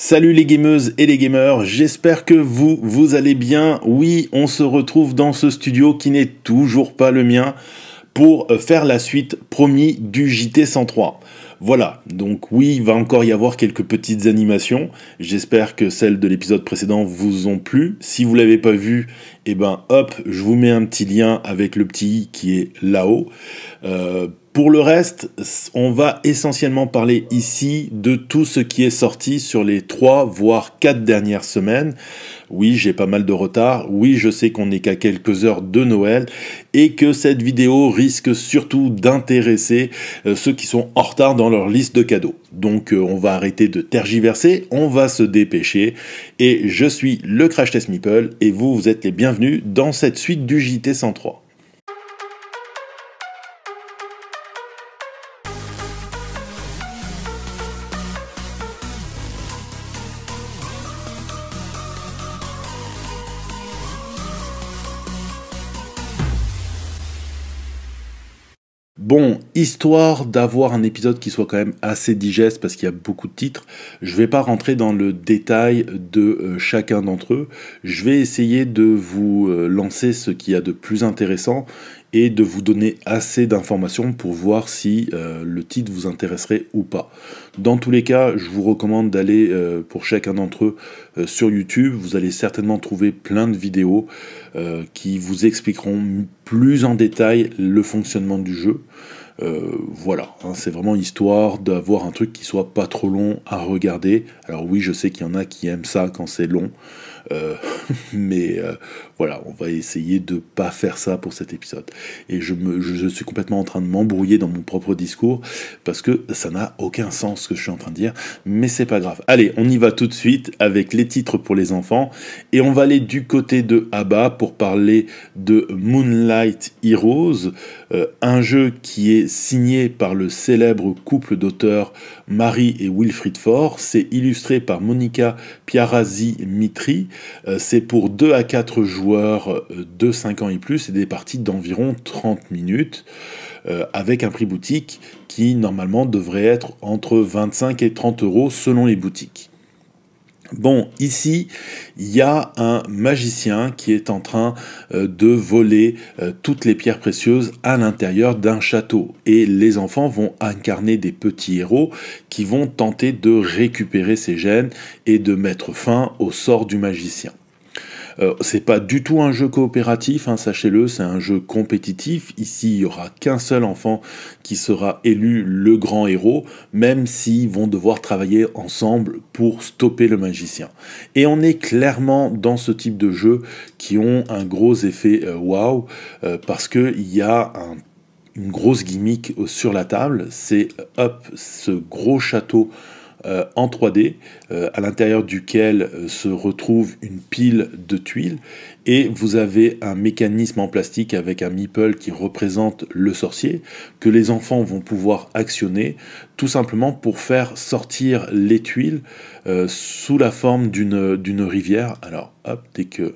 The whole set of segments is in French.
Salut les gameuses et les gamers, j'espère que vous, vous allez bien. Oui, on se retrouve dans ce studio qui n'est toujours pas le mien pour euh, faire la suite promis du JT 103. Voilà, donc oui, il va encore y avoir quelques petites animations. J'espère que celles de l'épisode précédent vous ont plu. Si vous ne l'avez pas vu, eh ben hop, je vous mets un petit lien avec le petit i qui est là-haut. Euh, pour le reste, on va essentiellement parler ici de tout ce qui est sorti sur les 3 voire 4 dernières semaines. Oui, j'ai pas mal de retard. Oui, je sais qu'on n'est qu'à quelques heures de Noël et que cette vidéo risque surtout d'intéresser euh, ceux qui sont en retard dans leur liste de cadeaux. Donc euh, on va arrêter de tergiverser, on va se dépêcher et je suis le Crash Test Meeple et vous vous êtes les bienvenus dans cette suite du JT 103. Bon, histoire d'avoir un épisode qui soit quand même assez digeste parce qu'il y a beaucoup de titres, je vais pas rentrer dans le détail de euh, chacun d'entre eux. Je vais essayer de vous euh, lancer ce qu'il y a de plus intéressant et de vous donner assez d'informations pour voir si euh, le titre vous intéresserait ou pas. Dans tous les cas, je vous recommande d'aller euh, pour chacun d'entre eux euh, sur YouTube. Vous allez certainement trouver plein de vidéos qui vous expliqueront plus en détail le fonctionnement du jeu. voilà, hein, c'est vraiment histoire d'avoir un truc qui soit pas trop long à regarder. Alors oui, je sais qu'il y en a qui aiment ça quand c'est long, mais voilà, on va essayer de pas faire ça pour cet épisode. Et je, me, suis complètement en train de m'embrouiller dans mon propre discours parce que ça n'a aucun sens ce que je suis en train de dire, mais c'est pas grave. Allez, on y va tout de suite avec les titres pour les enfants et on va aller du côté de ABBA pour parler de Moonlight Heroes, euh, un jeu qui est signé par le célèbre couple d'auteurs Marie et Wilfried Faure. C'est illustré par Monica Piarazzi-Mitri. Euh, c'est pour 2 à 4 joueurs euh, de 5 ans et plus et des parties d'environ 30 minutes euh, avec un prix boutique qui normalement devrait être entre 25 et 30 euros selon les boutiques. Bon, ici, il y a un magicien qui est en train euh, de voler toutes les pierres précieuses à l'intérieur d'un château. Et les enfants vont incarner des petits héros qui vont tenter de récupérer ces gènes et de mettre fin au sort du magicien. Euh, c'est pas du tout un jeu coopératif, hein, sachez-le, c'est un jeu compétitif. Ici, il y aura qu'un seul enfant qui sera élu le grand héros, même s'ils vont devoir travailler ensemble pour stopper le magicien. Et on est clairement dans ce type de jeu qui ont un gros effet euh, waouh, wow, euh, parce qu'il y a une grosse gimmick sur la table, c'est hop, ce gros château euh, en 3D euh, à l'intérieur duquel euh, se retrouve une pile de tuiles et vous avez un mécanisme en plastique avec un meeple qui représente le sorcier que les enfants vont pouvoir actionner tout simplement pour faire sortir les tuiles sous la forme d'une rivière. Alors hop, dès que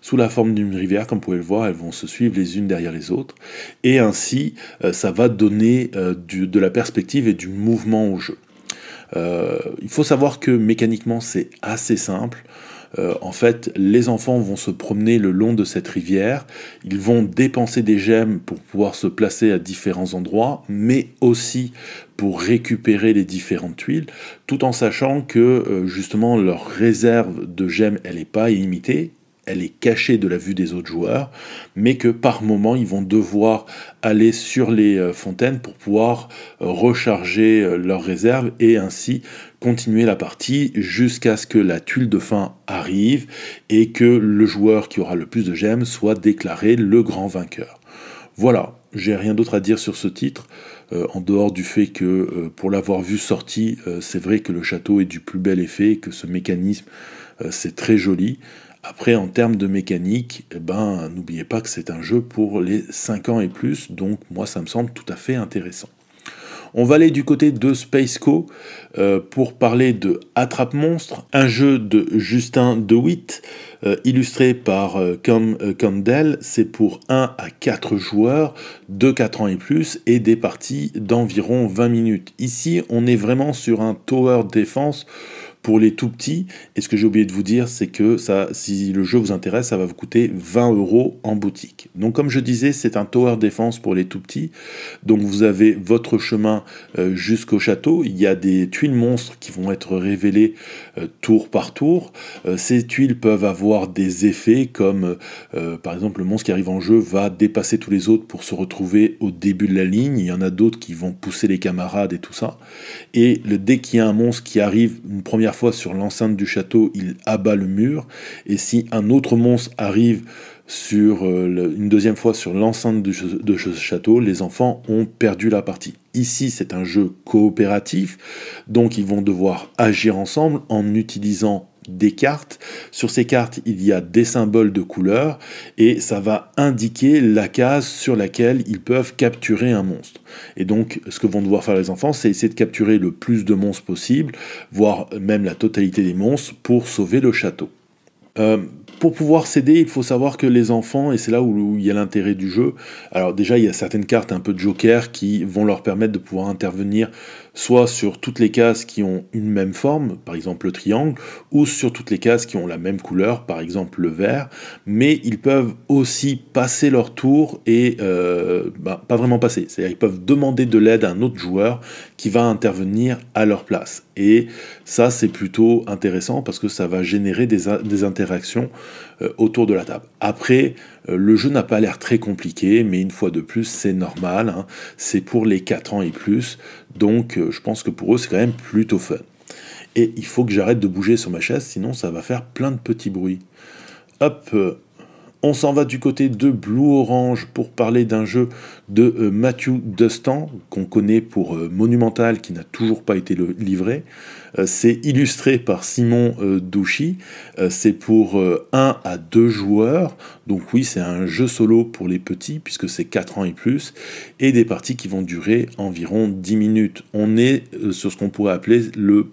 sous la forme d'une rivière, comme vous pouvez le voir, elles vont se suivre les unes derrière les autres. Et ainsi, ça va donner de la perspective et du mouvement au jeu. Euh, il faut savoir que mécaniquement c'est assez simple. Euh, en fait, les enfants vont se promener le long de cette rivière, ils vont dépenser des gemmes pour pouvoir se placer à différents endroits, mais aussi pour récupérer les différentes tuiles, tout en sachant que euh, justement leur réserve de gemmes, elle n'est pas illimitée, elle est cachée de la vue des autres joueurs, mais que par moment ils vont devoir aller sur les euh, fontaines pour pouvoir euh, recharger euh, leurs réserves et ainsi continuer la partie jusqu'à ce que la tuile de fin arrive et que le joueur qui aura le plus de gemmes soit déclaré le grand vainqueur. Voilà, j'ai rien d'autre à dire sur ce titre, en dehors du fait que pour l'avoir vu sorti, c'est vrai que le château est du plus bel effet, que ce mécanisme, c'est très joli. Après, en termes de mécanique, eh ben, n'oubliez pas que c'est un jeu pour les 5 ans et plus, donc moi ça me semble tout à fait intéressant. On va aller du côté de Spaceco euh, pour parler de Attrape Monstre, un jeu de Justin DeWitt, euh, illustré par comme euh, Cam Candel. C'est pour 1 à 4 joueurs de 4 ans et plus et des parties d'environ 20 minutes. Ici, on est vraiment sur un tower défense pour les tout petits, et ce que j'ai oublié de vous dire, c'est que ça, si le jeu vous intéresse, ça va vous coûter 20 euros en boutique. Donc comme je disais, c'est un tower défense pour les tout petits. Donc vous avez votre chemin euh, jusqu'au château. Il y a des tuiles monstres qui vont être révélées euh, tour par tour. Euh, ces tuiles peuvent avoir des effets comme euh, par exemple le monstre qui arrive en jeu va dépasser tous les autres pour se retrouver au début de la ligne. Il y en a d'autres qui vont pousser les camarades et tout ça. Et le, dès qu'il y a un monstre qui arrive une première fois sur l'enceinte du château, il abat le mur. Et si un autre monstre arrive sur euh, une deuxième fois sur l'enceinte de, de ce château, les enfants ont perdu la partie. Ici, c'est un jeu coopératif, donc ils vont devoir agir ensemble en utilisant des cartes. Sur ces cartes, il y a des symboles de couleurs et ça va indiquer la case sur laquelle ils peuvent capturer un monstre. Et donc, ce que vont devoir faire les enfants, c'est essayer de capturer le plus de monstres possible, voire même la totalité des monstres, pour sauver le château. Euh, pour pouvoir céder, il faut savoir que les enfants, et c'est là où, il y a l'intérêt du jeu, alors déjà il y a certaines cartes un peu de joker qui vont leur permettre de pouvoir intervenir soit sur toutes les cases qui ont une même forme, par exemple le triangle, ou sur toutes les cases qui ont la même couleur, par exemple le vert, mais ils peuvent aussi passer leur tour et euh, ben, pas vraiment passer, c'est-à-dire ils peuvent demander de l'aide à un autre joueur qui va intervenir à leur place. Et ça c'est plutôt intéressant parce que ça va générer des, interactions euh, autour de la table. Après, euh, le jeu n'a pas l'air très compliqué, mais une fois de plus c'est normal, hein. c'est pour les 4 ans et plus, donc euh, je pense que pour eux, c'est quand même plutôt fun. Et il faut que j'arrête de bouger sur ma chaise, sinon ça va faire plein de petits bruits. Hop, euh, on s'en va du côté de Blue Orange pour parler d'un jeu de euh, Matthew Dustan, qu'on connaît pour euh, Monumental, qui n'a toujours pas été livré. Euh, c'est illustré par Simon Douchy. c'est pour 1 à 2 joueurs. Donc oui, c'est un jeu solo pour les petits, puisque c'est 4 ans et plus, et des parties qui vont durer environ 10 minutes. On est sur ce qu'on pourrait appeler le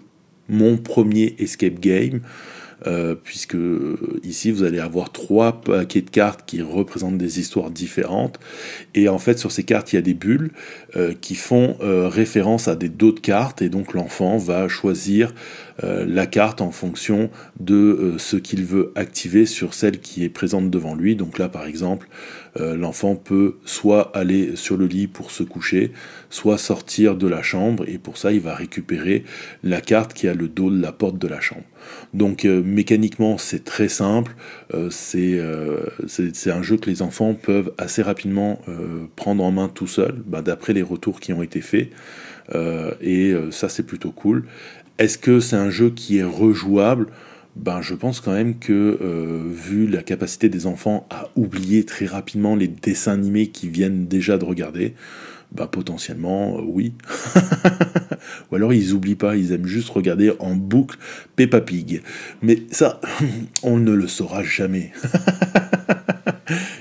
mon premier escape game. Euh, puisque euh, ici vous allez avoir trois paquets de cartes qui représentent des histoires différentes. Et en fait, sur ces cartes, il y a des bulles euh, qui font référence à des d'autres cartes, et donc l'enfant va choisir la carte en fonction de ce qu'il veut activer sur celle qui est présente devant lui. Donc là, par exemple, euh, l'enfant peut soit aller sur le lit pour se coucher, soit sortir de la chambre, et pour ça il va récupérer la carte qui a le dos de la porte de la chambre. Donc euh, mécaniquement c'est très simple, euh, c'est un jeu que les enfants peuvent assez rapidement prendre en main tout seul, bah, d'après les retours qui ont été faits, et ça c'est plutôt cool. Est-ce que c'est un jeu qui est rejouable ben, je pense quand même que, euh, vu la capacité des enfants à oublier très rapidement les dessins animés qu'ils viennent déjà de regarder, bah potentiellement euh, oui. Ou alors ils oublient pas, ils aiment juste regarder en boucle Peppa Pig. Mais ça, on ne le saura jamais.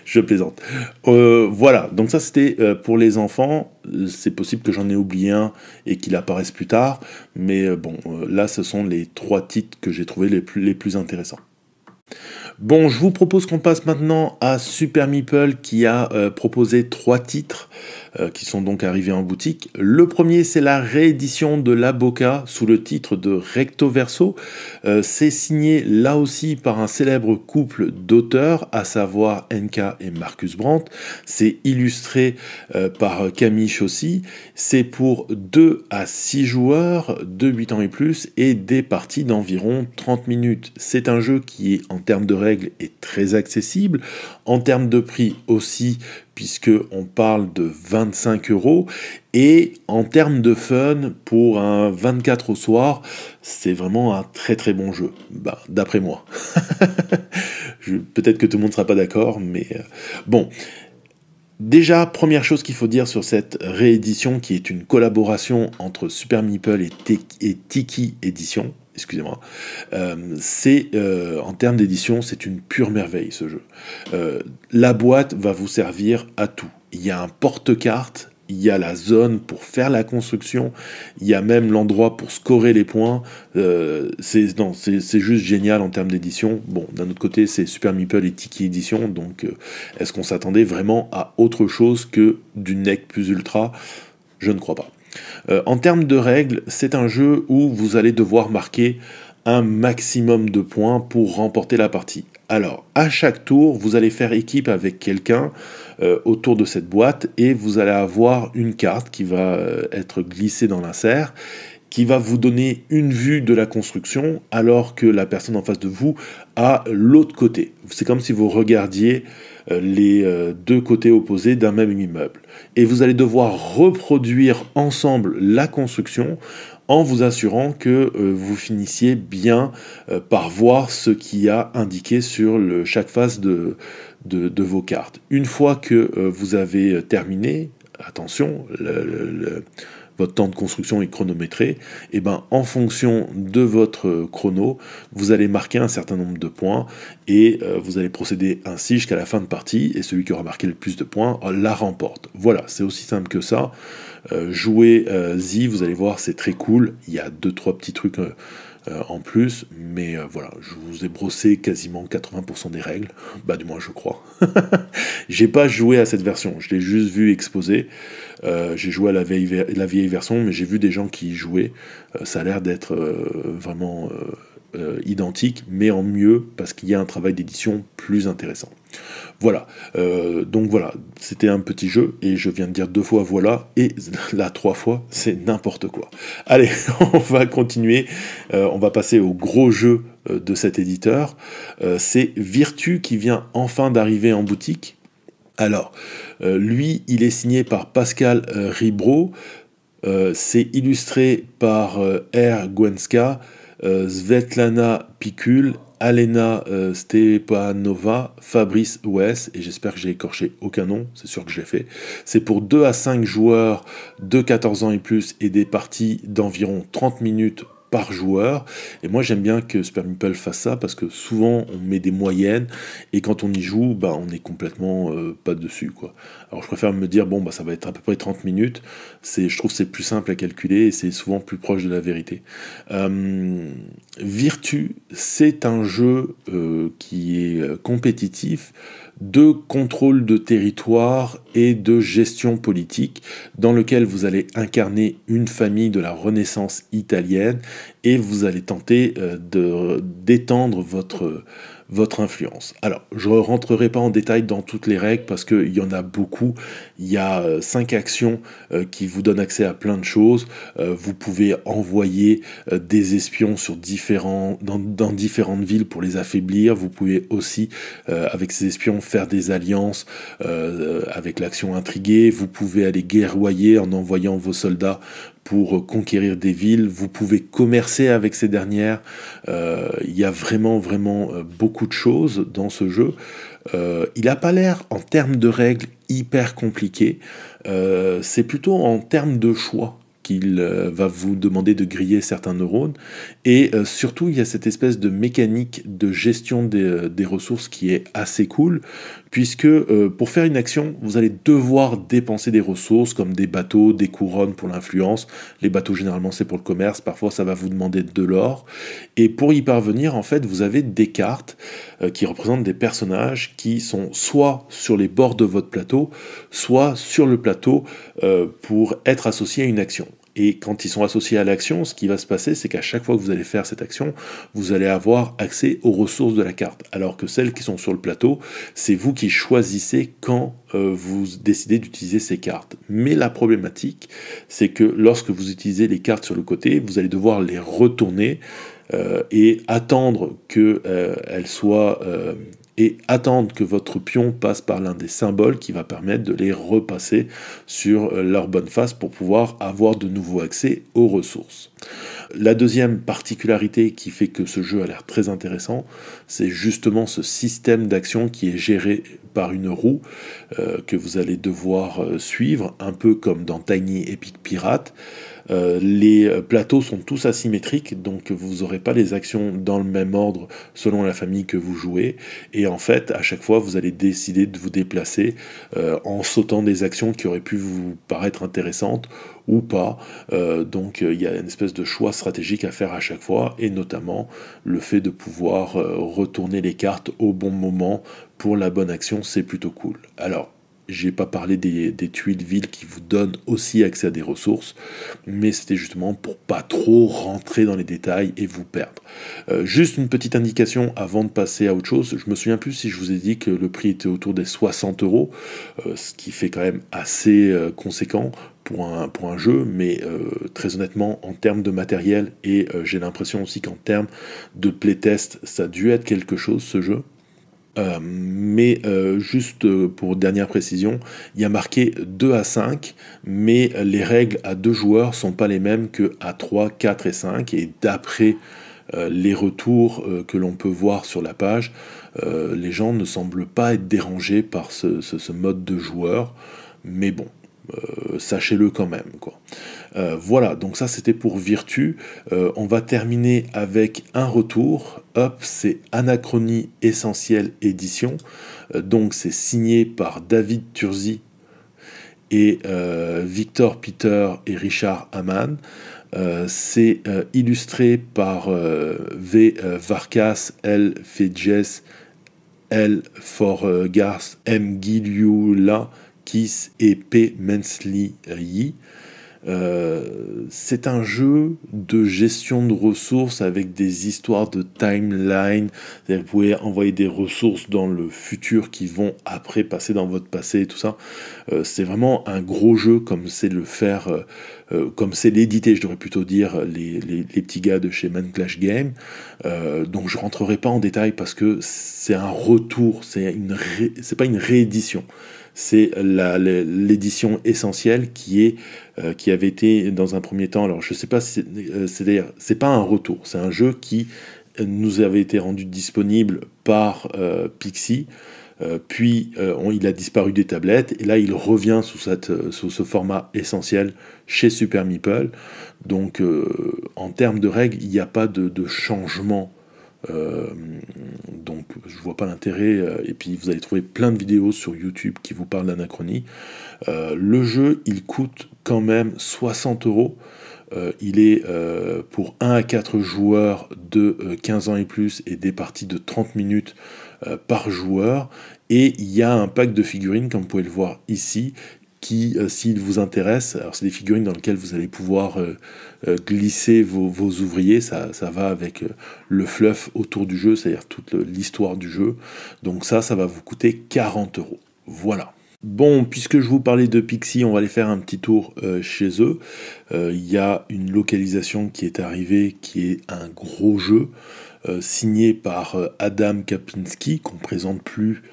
je plaisante. Euh, voilà, donc ça c'était euh, pour les enfants. C'est possible que j'en ai oublié un et qu'il apparaisse plus tard. Mais euh, bon, là ce sont les trois titres que j'ai trouvé les plus, intéressants. Bon, je vous propose qu'on passe maintenant à Super Meeple qui a proposé trois titres. Euh, qui sont donc arrivés en boutique. Le premier, c'est la réédition de La Boca sous le titre de Recto Verso. Euh, c'est signé là aussi par un célèbre couple d'auteurs, à savoir N.K. et Marcus Brandt. C'est illustré euh, par Camille Chaussy. C'est pour 2 à 6 joueurs de 8 ans et plus et des parties d'environ 30 minutes. C'est un jeu qui, est, en termes de règles, est très accessible. En termes de prix aussi, puisque on parle de 25 euros. Et en termes de fun, pour un 24 au soir, c'est vraiment un très très bon jeu, ben, d'après moi. Peut-être que tout le monde ne sera pas d'accord, mais euh, bon. Déjà, première chose qu'il faut dire sur cette réédition, qui est une collaboration entre Super Meeple et, et Tiki Edition, excusez-moi. Euh, c'est euh, en termes d'édition, c'est une pure merveille ce jeu. Euh, la boîte va vous servir à tout. Il y a un porte-carte, il y a la zone pour faire la construction, il y a même l'endroit pour scorer les points. c'est c'est juste génial en termes d'édition. Bon, d'un autre côté, c'est Super Meeple et Tiki Edition, donc est-ce qu'on s'attendait vraiment à autre chose que du nec plus ultra Je ne crois pas. Euh, en termes de règles, c'est un jeu où vous allez devoir marquer un maximum de points pour remporter la partie. Alors, à chaque tour, vous allez faire équipe avec quelqu'un euh, autour de cette boîte et vous allez avoir une carte qui va euh, être glissée dans l'insert qui va vous donner une vue de la construction alors que la personne en face de vous a l'autre côté. C'est comme si vous regardiez euh, les euh, deux côtés opposés d'un même immeuble. Et vous allez devoir reproduire ensemble la construction en vous assurant que euh, vous finissiez bien par voir ce qui a indiqué sur chaque face de, vos cartes. Une fois que vous avez terminé, attention, le, votre temps de construction est chronométré, et eh ben en fonction de votre euh, chrono, vous allez marquer un certain nombre de points et euh, vous allez procéder ainsi jusqu'à la fin de partie et celui qui aura marqué le plus de points euh, la remporte. Voilà, c'est aussi simple que ça. jouez-y, vous allez voir, c'est très cool. Il y a deux trois petits trucs euh, en plus, mais euh, voilà, je vous ai brossé quasiment 80% des règles, bah du moins je crois. j'ai pas joué à cette version, je l'ai juste vu exposée. Euh, j'ai joué à la vieille, la vieille version, mais j'ai vu des gens qui y jouaient. ça a l'air d'être vraiment identique, mais en mieux parce qu'il y a un travail d'édition plus intéressant. Voilà, euh, donc voilà, c'était un petit jeu et je viens de dire deux fois voilà et la trois fois c'est n'importe quoi. Allez, on va continuer, euh, on va passer au gros jeu euh, de cet éditeur. c'est Virtu qui vient enfin d'arriver en boutique. Alors, lui, il est signé par Pascal Ribro, c'est illustré par R. Gwenska, Svetlana Pikul Alena euh, Stepanova, Fabrice West, et j'espère que j'ai écorché aucun nom, c'est sûr que j'ai fait. C'est pour 2 à 5 joueurs de 14 ans et plus et des parties d'environ 30 minutes par joueur. Et moi, j'aime bien que Super fasse ça parce que souvent, on met des moyennes et quand on y joue, bah, on est complètement euh, pas dessus. Quoi. Alors, je préfère me dire, bon, bah, ça va être à peu près 30 minutes. C'est, je trouve c'est plus simple à calculer et c'est souvent plus proche de la vérité. Hum, Virtu, c'est un jeu euh, qui est euh, compétitif de contrôle de territoire et de gestion politique dans lequel vous allez incarner une famille de la Renaissance italienne et vous allez tenter euh, d'étendre votre votre influence. Alors, je ne rentrerai pas en détail dans toutes les règles parce que il y en a beaucoup. Il y a euh, cinq actions euh, qui vous donnent accès à plein de choses. Euh, vous pouvez envoyer des espions sur différents, dans, dans différentes villes pour les affaiblir. Vous pouvez aussi, avec ces espions, faire des alliances avec l'action intriguée. Vous pouvez aller guerroyer en envoyant vos soldats pour conquérir des villes, vous pouvez commercer avec ces dernières. Euh, il y a vraiment, vraiment euh, beaucoup de choses dans ce jeu. Euh, il n'a pas l'air, en termes de règles, hyper compliqué. C'est plutôt en termes de choix qu'il va vous demander de griller certains neurones. Et euh, surtout, il y a cette espèce de mécanique de gestion des, euh, ressources qui est assez cool, puisque euh, pour faire une action, vous allez devoir dépenser des ressources comme des bateaux, des couronnes pour l'influence. Les bateaux, généralement, c'est pour le commerce. Parfois, ça va vous demander de l'or. Et pour y parvenir, en fait, vous avez des cartes qui représentent des personnages qui sont soit sur les bords de votre plateau, soit sur le plateau pour être associés à une action. Et quand ils sont associés à l'action, ce qui va se passer, c'est qu'à chaque fois que vous allez faire cette action, vous allez avoir accès aux ressources de la carte. Alors que celles qui sont sur le plateau, c'est vous qui choisissez quand euh, vous décidez d'utiliser ces cartes. Mais la problématique, c'est que lorsque vous utilisez les cartes sur le côté, vous allez devoir les retourner euh, et attendre qu'elles euh, soient et attendre que votre pion passe par l'un des symboles qui va permettre de les repasser sur euh, leur bonne face pour pouvoir avoir de nouveau accès aux ressources. La deuxième particularité qui fait que ce jeu a l'air très intéressant, c'est justement ce système d'action qui est géré par une roue euh, que vous allez devoir euh, suivre, un peu comme dans Tiny Epic Pirate. Euh, les euh, plateaux sont tous asymétriques, donc vous n'aurez pas les actions dans le même ordre selon la famille que vous jouez. Et en fait, à chaque fois, vous allez décider de vous déplacer euh, en sautant des actions qui auraient pu vous paraître intéressantes ou pas. donc il y a une espèce de choix stratégique à faire à chaque fois, et notamment le fait de pouvoir retourner les cartes au bon moment pour la bonne action, c'est plutôt cool. Alors, j'ai pas parlé des, tuiles villes qui vous donnent aussi accès à des ressources, mais c'était justement pour pas trop rentrer dans les détails et vous perdre. Euh, juste une petite indication avant de passer à autre chose. Je me souviens plus si je vous ai dit que le prix était autour des 60 euros, euh, ce qui fait quand même assez euh, conséquent pour un, pour jeu, mais très honnêtement, en termes de matériel, et j'ai l'impression aussi qu'en termes de playtest, ça a dû être quelque chose ce jeu. Euh, mais euh, juste euh, pour dernière précision, il y a marqué 2 à 5, mais les règles à 2 joueurs sont pas les mêmes que à 3, 4 et 5. Et d'après les retours que l'on peut voir sur la page, les gens ne semblent pas être dérangés par ce mode de joueur. Mais bon, euh, sachez-le quand même. Euh, voilà, donc ça c'était pour Virtu. Euh, on va terminer avec un retour. Hop, c'est Anachronie Essentielle Édition. donc c'est signé par David Turzi et Victor Peter et Richard Aman. c'est illustré par V. Varkas, L. Fedges, L. Forgars M. Guiliula et P. Mensley euh, c'est un jeu de gestion de ressources avec des histoires de timeline. Vous pouvez envoyer des ressources dans le futur qui vont après passer dans votre passé et tout ça. Euh, c'est vraiment un gros jeu comme c'est le faire, euh, comme c'est l'éditer, je devrais plutôt dire, les, petits gars de chez Man Clash Game. donc je rentrerai pas en détail parce que c'est un retour, c'est une c'est pas une réédition c'est l'édition essentielle euh, qui avait été dans un premier temps. Alors je sais pas, si c'est euh, c'est pas un retour, c'est un jeu qui euh, nous avait été rendu disponible par euh, Pixie. Puis il a disparu des tablettes et là il revient sous, ce format essentiel chez Super Meeple. Donc en termes de règles, il n'y a pas de changement euh, donc je vois pas l'intérêt. Euh, et puis vous allez trouver plein de vidéos sur YouTube qui vous parlent d'anachronie. Euh, le jeu, il coûte quand même 60 euros. il est pour 1 à 4 joueurs de 15 ans et plus et des parties de 30 minutes par joueur. Et il y a un pack de figurines, comme vous pouvez le voir ici, qui, euh, s'il vous intéresse, alors c'est des figurines dans lesquelles vous allez pouvoir euh, euh, glisser vos, ouvriers, ça, ça, va avec le fluff autour du jeu, c'est-à-dire toute l'histoire du jeu. Donc ça, ça va vous coûter 40 euros. Voilà. Bon, puisque je vous parlais de Pixie, on va aller faire un petit tour chez eux. Il y a une localisation qui est arrivée, qui est un gros jeu, signé par Adam Kapinski, qu'on présente plus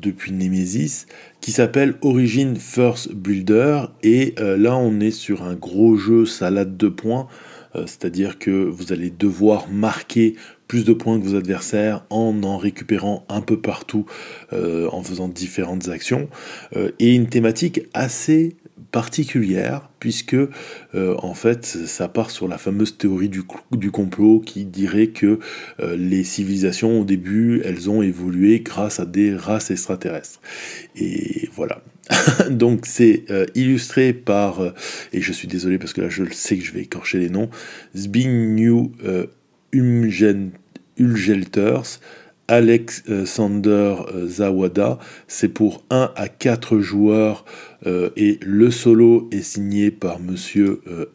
depuis Nemesis, qui s'appelle Origin First Builder, et euh, là on est sur un gros jeu salade de points, euh, c'est-à-dire que vous allez devoir marquer plus de points que vos adversaires en en récupérant un peu partout, euh, en faisant différentes actions, et une thématique assez particulière puisque euh, en fait ça part sur la fameuse théorie du, du complot qui dirait que euh, les civilisations au début elles ont évolué grâce à des races extraterrestres et voilà donc c'est euh, illustré par et je suis désolé parce que là je sais que je vais écorcher les noms Zbigniew Ulgelters Alexander euh, Zawada. C'est pour 1 à 4 joueurs euh, et le solo est signé par monsieur euh,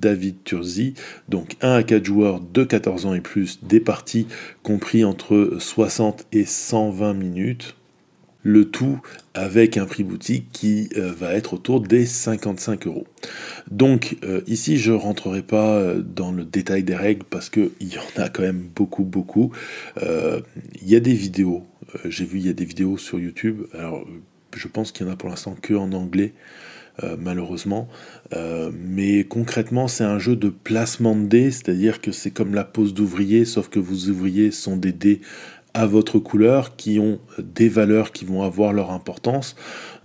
David Turzi. Donc 1 à 4 joueurs de 14 ans et plus, des parties compris entre 60 et 120 minutes le tout avec un prix boutique qui euh, va être autour des 55 euros. Donc euh, ici je rentrerai pas euh, dans le détail des règles parce qu'il y en a quand même beaucoup beaucoup. Il y a des vidéos, j'ai vu il y a des vidéos sur YouTube, alors je pense qu'il y en a pour l'instant que en anglais. malheureusement. mais concrètement, c'est un jeu de placement de dés, c'est-à-dire que c'est comme la pose d'ouvriers sauf que vos ouvriers sont des dés à votre couleur, qui ont des valeurs qui vont avoir leur importance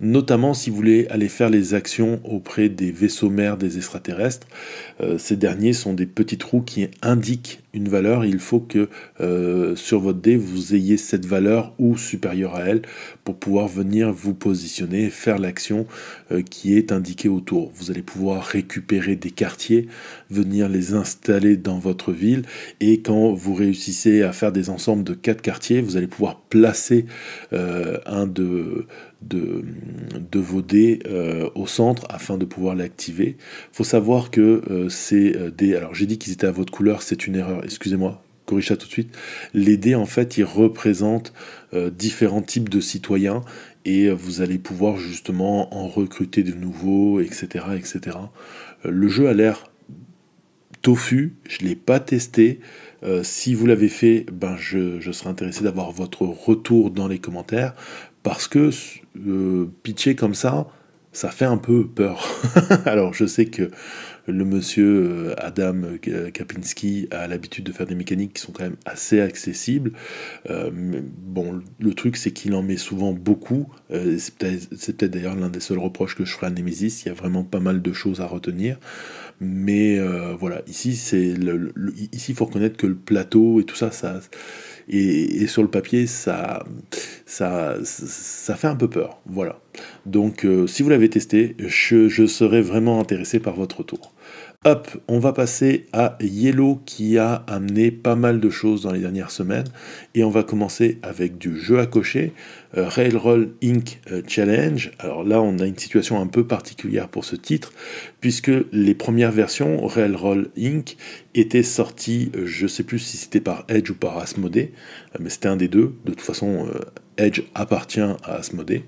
notamment si vous voulez aller faire les actions auprès des vaisseaux mères des extraterrestres. Euh, ces derniers sont des petites roues qui indiquent une valeur. Il faut que euh, sur votre dé, vous ayez cette valeur ou supérieure à elle pour pouvoir venir vous positionner et faire l'action euh, qui est indiquée autour. Vous allez pouvoir récupérer des quartiers, venir les installer dans votre ville et quand vous réussissez à faire des ensembles de quatre quartiers, vous allez pouvoir placer un de de, vos dés euh, au centre afin de pouvoir l'activer. il faut savoir que euh, c'est ces euh, dés, alors j'ai dit qu'ils étaient à votre couleur, c'est une erreur, excusez-moi, corrige ça tout de suite. Les dés, en fait, ils représentent différents types de citoyens et vous allez pouvoir justement en recruter de nouveaux, etc. etc. le jeu a l'air tofu, je ne l'ai pas testé. si vous l'avez fait, ben je, serais intéressé d'avoir votre retour dans les commentaires parce que euh, pitcher comme ça, ça fait un peu peur. Alors je sais que le monsieur euh, Adam Kapinski a l'habitude de faire des mécaniques qui sont quand même assez accessibles. Euh, bon, le truc c'est qu'il en met souvent beaucoup. c'est peut-être d'ailleurs l'un des seuls reproches que je ferai à Nemesis. Il y a vraiment pas mal de choses à retenir. Mais voilà, ici ici il faut reconnaître que le plateau et tout ça, ça et, sur le papier, ça, ça, ça fait un peu peur. Voilà. Donc, euh, si vous l'avez testé, je, je serais vraiment intéressé par votre retour. Hop, on va passer à Yellow qui a amené pas mal de choses dans les dernières semaines. Et on va commencer avec du jeu à cocher, euh, Rail Roll Inc. Euh, Challenge. Alors là, on a une situation un peu particulière pour ce titre, puisque les premières versions, Roll Inc., étaient sorties, euh, je ne sais plus si c'était par Edge ou par Asmodee, mais c'était un des deux. De toute façon, Edge appartient à Asmodee.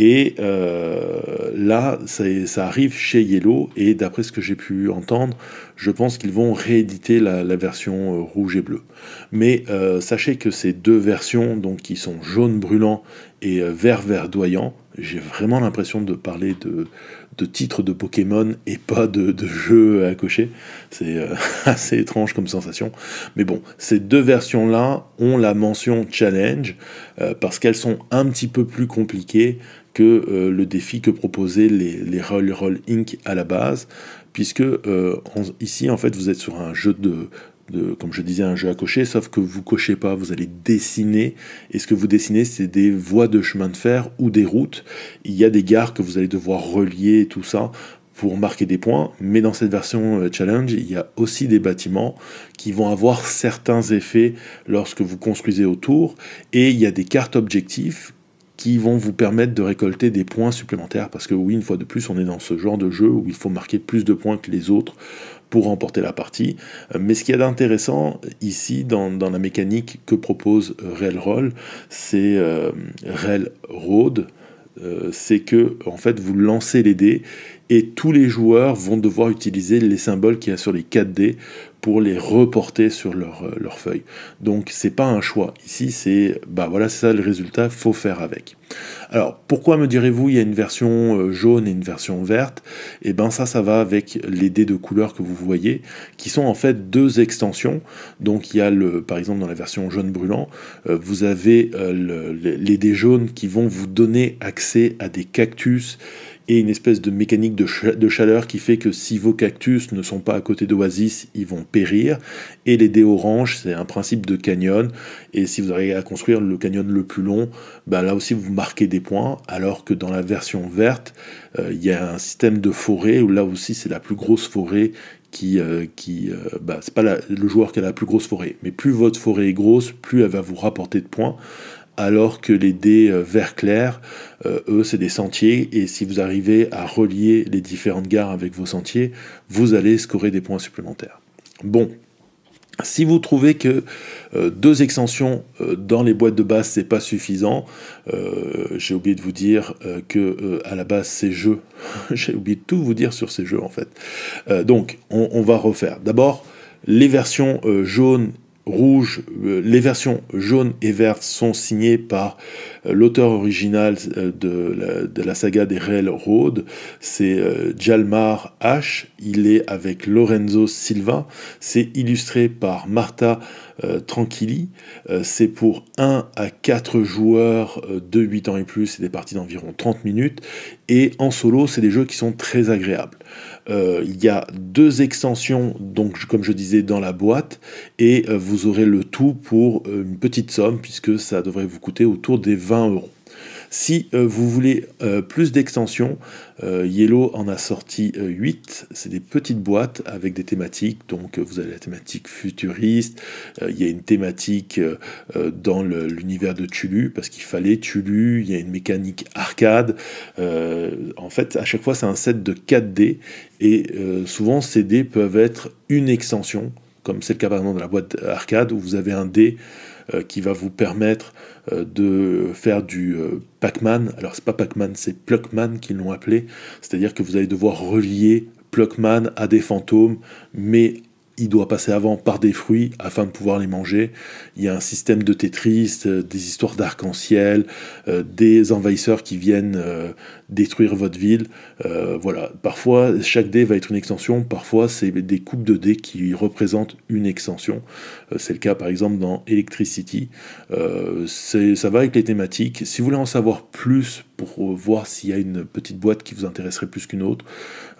Et euh, là, ça, arrive chez Yellow, et d'après ce que j'ai pu entendre, je pense qu'ils vont rééditer la, version euh, rouge et bleu. Mais euh, sachez que ces deux versions, donc qui sont jaune brûlant et vert verdoyant, j'ai vraiment l'impression de parler de, de titres de Pokémon et pas de, de jeux à cocher. C'est assez étrange comme sensation. Mais bon, ces deux versions-là ont la mention challenge parce qu'elles sont un petit peu plus compliquées que euh, le défi que proposaient les, les Roll Roll Inc. à la base, puisque euh, ici, en fait, vous êtes sur un jeu de, comme je disais, un jeu à cocher, sauf que vous cochez pas, vous allez dessiner, et ce que vous dessinez, c'est des voies de chemin de fer ou des routes. Il y a des gares que vous allez devoir relier, tout ça, pour marquer des points, mais dans cette version euh, challenge, il y a aussi des bâtiments qui vont avoir certains effets lorsque vous construisez autour, et il y a des cartes objectifs qui vont vous permettre de récolter des points supplémentaires. Parce que oui, une fois de plus, on est dans ce genre de jeu où il faut marquer plus de points que les autres pour remporter la partie. Euh, mais ce qu'il y a d'intéressant ici dans, la mécanique que propose euh, Roll c'est euh, Railroad, c'est que en fait vous lancez les dés et tous les joueurs vont devoir utiliser les symboles qu'il y a sur les 4 dés pour les reporter sur euh, leur, feuille. Donc c'est pas un choix. Ici c'est bah voilà c'est ça le résultat, faut faire avec. Alors pourquoi me direz-vous il y a une version euh, jaune et une version verte Et eh ben ça ça va avec les dés de couleur que vous voyez, qui sont en fait deux extensions. Donc il y a le par exemple dans la version jaune brûlant, euh, vous avez les dés jaunes qui vont vous donner accès à des cactus et une espèce de mécanique de, chaleur qui fait que si vos cactus ne sont pas à côté d'oasis, ils vont périr. Et les dés oranges, c'est un principe de canyon. Et si vous arrivez à construire le canyon le plus long, ben là aussi vous marquez des points. Alors que dans la version verte, euh, il y a un système de forêt où là aussi c'est la plus grosse forêt qui, euh, qui euh, ben, c'est pas le joueur qui a la plus grosse forêt, mais plus votre forêt est grosse, plus elle va vous rapporter de points alors que les dés euh, vert clair, euh, eux, c'est des sentiers, et si vous arrivez à relier les différentes gares avec vos sentiers, vous allez scorer des points supplémentaires. Bon. Si vous trouvez que euh, deux extensions dans les boîtes de base c'est pas suffisant, j'ai oublié de vous dire que à la base c'est jeux, j'ai oublié de tout vous dire sur ces jeux en fait. donc on, on va refaire. D'abord les versions jaunes rouge, euh, les versions jaune et verte sont signées par euh, l'auteur original euh, de la, saga des road c'est Jalmar H. Il est avec Lorenzo Silva, c'est illustré par Marta Tranquilli, c'est pour 1 à 4 joueurs de 8 ans et plus, c'est des parties d'environ 30 minutes, et en solo, c'est des jeux qui sont très agréables. Euh, il y a deux extensions, donc comme je disais, dans la boîte, et euh, vous aurez le tout pour euh, une petite somme, puisque ça devrait vous coûter autour des 20 euros. Si euh, vous voulez euh, plus d'extensions, euh, Yellow en a sorti 8. C'est des petites boîtes avec des thématiques. Donc vous avez la thématique futuriste, il y a une thématique dans l'univers de Tulu, parce qu'il fallait Tulu, il y a une mécanique arcade. en fait, à chaque fois, c'est un set de 4 dés. Et souvent, ces dés peuvent être une extension, comme c'est le cas par exemple de la boîte arcade, où vous avez un dé qui va vous permettre euh, de faire du euh, Pac-Man. Alors c'est pas Pac-Man, c'est Pluckman qu'ils l'ont appelé. C'est-à-dire que vous allez devoir relier Pluckman à des fantômes, mais il doit passer avant par des fruits afin de pouvoir les manger. Il y a un système de Tetris, euh, des histoires d'arc-en-ciel, des envahisseurs qui viennent détruire votre ville. Euh, voilà, parfois chaque dé va être une extension, parfois c'est des coupes de dés qui représentent une extension. Euh, c'est le cas par exemple dans Electricity. Euh, ça va avec les thématiques. Si vous voulez en savoir plus pour voir s'il y a une petite boîte qui vous intéresserait plus qu'une autre,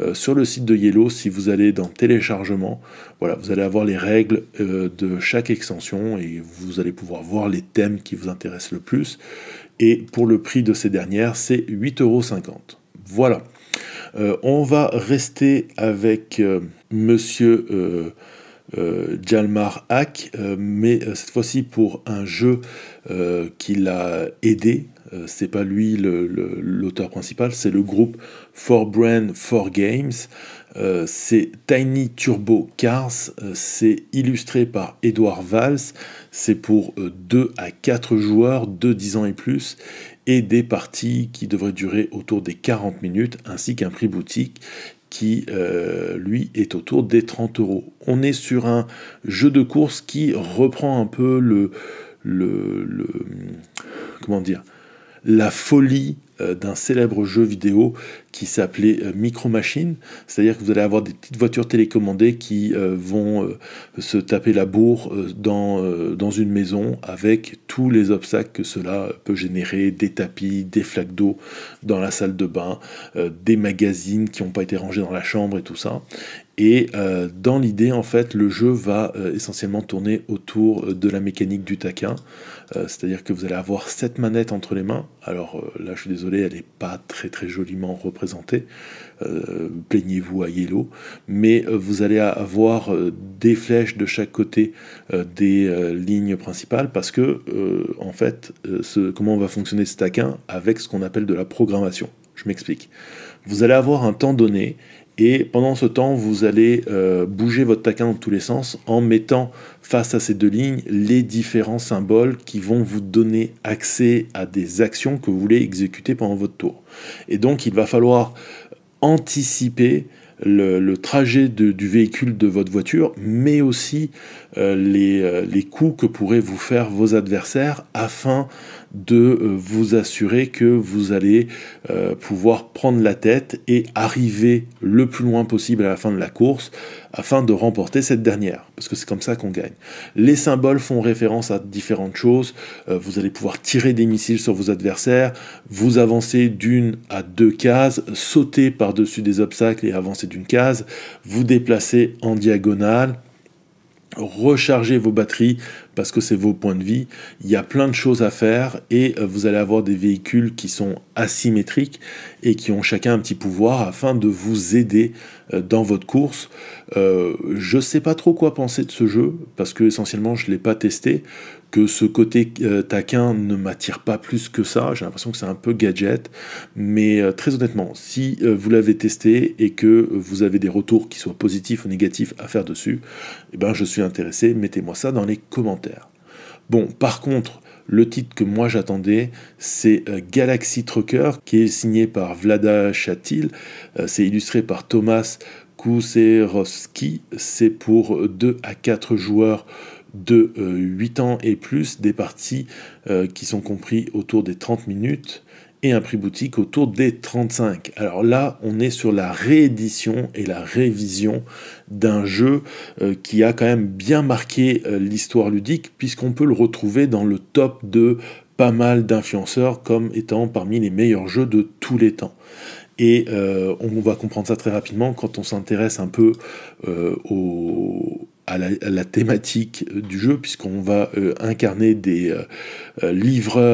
euh, sur le site de Yellow, si vous allez dans téléchargement, voilà, vous allez avoir les règles de chaque extension et vous allez pouvoir voir les thèmes qui vous intéressent le plus et pour le prix de ces dernières, c'est 8,50 euros. Voilà. Euh, on va rester avec euh, monsieur euh, Jalmar Hack, mais cette fois-ci pour un jeu qui l'a aidé. c'est pas lui l'auteur principal, c'est le groupe For Brand For Games. Euh, c'est Tiny Turbo Cars, euh, c'est illustré par Edouard Valls, c'est pour 2 euh, à 4 joueurs de 10 ans et plus, et des parties qui devraient durer autour des 40 minutes, ainsi qu'un prix boutique qui lui est autour des 30 euros. On est sur un jeu de course qui reprend un peu le, le comment dire la folie euh, d'un célèbre jeu vidéo qui s'appelait euh, Micro Machine, c'est-à-dire que vous allez avoir des petites voitures télécommandées qui euh, vont se taper la bourre dans, dans une maison avec tous les obstacles que cela peut générer, des tapis, des flaques d'eau dans la salle de bain, des magazines qui n'ont pas été rangés dans la chambre et tout ça. Et euh, dans l'idée, en fait, le jeu va euh, essentiellement tourner autour euh, de la mécanique du taquin. C'est-à-dire que vous allez avoir cette manette entre les mains. Alors là, je suis désolé, elle n'est pas très très joliment représentée. Plaignez-vous à Yellow. Mais vous allez avoir des flèches de chaque côté des lignes principales parce que, en fait, ce, comment va fonctionner ce taquin avec ce qu'on appelle de la programmation. Je m'explique. Vous allez avoir un temps donné et pendant ce temps, vous allez euh, bouger votre taquin dans tous les sens en mettant face à ces deux lignes les différents symboles qui vont vous donner accès à des actions que vous voulez exécuter pendant votre tour. Et donc, il va falloir anticiper le, trajet du véhicule de votre voiture, mais aussi euh, euh, les, coups que pourraient vous faire vos adversaires afin de euh, vous assurer que vous allez euh, pouvoir prendre la tête et arriver le plus loin possible à la fin de la course afin de remporter cette dernière, parce que c'est comme ça qu'on gagne. Les symboles font référence à différentes choses, euh, vous allez pouvoir tirer des missiles sur vos adversaires, vous avancer d'une à deux cases, sauter par-dessus des obstacles et avancer d'une case, vous déplacer en diagonale, recharger vos batteries, parce que c'est vos points de vie. Il y a plein de choses à faire et euh, vous allez avoir des véhicules qui sont asymétriques et qui ont chacun un petit pouvoir afin de vous aider euh, dans votre course. Euh, je ne sais pas trop quoi penser de ce jeu parce que essentiellement je ne l'ai pas testé que ce côté euh, taquin ne m'attire pas plus que ça. J'ai l'impression que c'est un peu gadget. Mais euh, très honnêtement, si euh, vous l'avez testé et que vous avez des retours qui soient positifs ou négatifs à faire dessus, eh ben, je suis intéressé. Mettez-moi ça dans les commentaires. Bon, par contre, le titre que moi j'attendais, c'est Galaxy Trucker, qui est signé par Vlada Chatil. C'est illustré par Thomas Kuserovski. C'est pour 2 à 4 joueurs de 8 euh, ans et plus, des parties euh, qui sont compris autour des 30 minutes et un prix boutique autour des 35. Alors là, on est sur la réédition et la révision d'un jeu euh, qui a quand même bien marqué l'histoire ludique, puisqu'on peut le retrouver dans le top de pas mal d'influenceurs comme étant parmi les meilleurs jeux de tous les temps. Et on va comprendre ça très rapidement quand on s'intéresse un peu au, à la, thématique euh, du jeu, puisqu'on va euh, incarner des euh, livreurs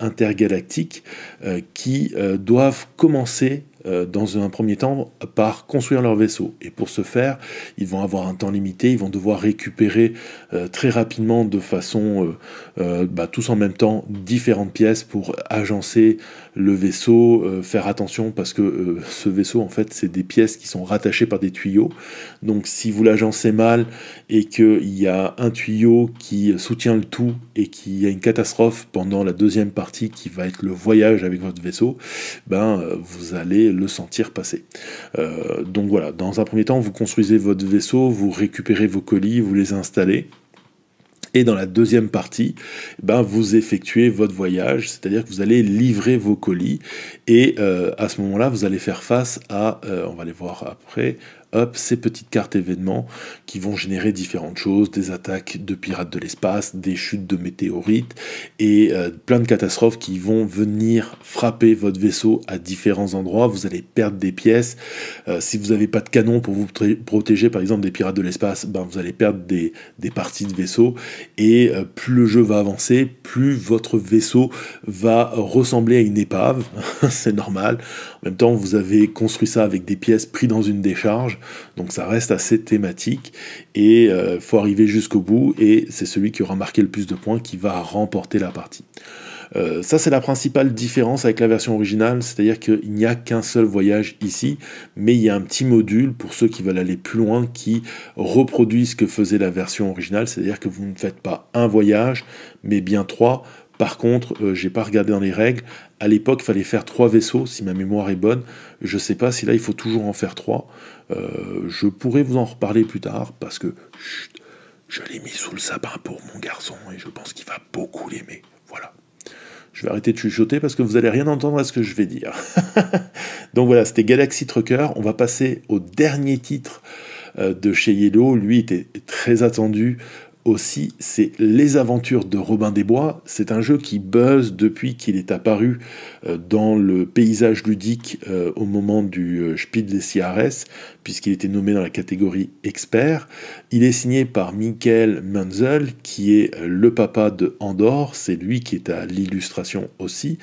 intergalactiques qui doivent commencer dans un premier temps par construire leur vaisseau. Et pour ce faire, ils vont avoir un temps limité, ils vont devoir récupérer très rapidement de façon, bah, tous en même temps, différentes pièces pour agencer le vaisseau, euh, faire attention parce que euh, ce vaisseau, en fait, c'est des pièces qui sont rattachées par des tuyaux. Donc, si vous l'agencez mal et qu'il y a un tuyau qui soutient le tout et qu'il y a une catastrophe pendant la deuxième partie qui va être le voyage avec votre vaisseau, ben, euh, vous allez le sentir passer. donc voilà, dans un premier temps, vous construisez votre vaisseau, vous récupérez vos colis, vous les installez et dans la deuxième partie, eh ben vous effectuez votre voyage, c'est-à-dire que vous allez livrer vos colis et euh, à ce moment-là, vous allez faire face à, euh, on va les voir après, ces petites cartes événements qui vont générer différentes choses, des attaques de pirates de l'espace, des chutes de météorites et euh, plein de catastrophes qui vont venir frapper votre vaisseau à différents endroits. Vous allez perdre des pièces. Euh, si vous n'avez pas de canon pour vous protéger, par exemple, des pirates de l'espace, ben, vous allez perdre des, parties de vaisseau. Et euh, plus le jeu va avancer, plus votre vaisseau va ressembler à une épave. C'est normal. En même temps, vous avez construit ça avec des pièces prises dans une décharge, donc ça reste assez thématique et euh, faut arriver jusqu'au bout et c'est celui qui aura marqué le plus de points qui va remporter la partie. Euh, ça, c'est la principale différence avec la version originale, c'est-à-dire qu'il n'y a qu'un seul voyage ici, mais il y a un petit module pour ceux qui veulent aller plus loin qui reproduit ce que faisait la version originale, c'est-à-dire que vous ne faites pas un voyage, mais bien trois. Par contre, euh, j'ai pas regardé dans les règles, à l'époque, il fallait faire trois vaisseaux, si ma mémoire est bonne. Je ne sais pas si là, il faut toujours en faire trois. Euh, je pourrais vous en reparler plus tard, parce que je l'ai mis sous le sapin pour mon garçon, et je pense qu'il va beaucoup l'aimer. Voilà. Je vais arrêter de chuchoter parce que vous n'allez rien entendre à ce que je vais dire. Donc voilà, c'était Galaxy Trucker. On va passer au dernier titre euh, de chez Yellow. Lui était très attendu aussi, c'est Les Aventures de Robin des Bois. C'est un jeu qui buzz depuis qu'il est apparu euh, dans le paysage ludique euh, au moment du euh, Spiel des CRS, puisqu'il était nommé dans la catégorie expert. Il est signé par Michael Menzel, qui est le papa de Andorre. C'est lui qui est à l'illustration aussi.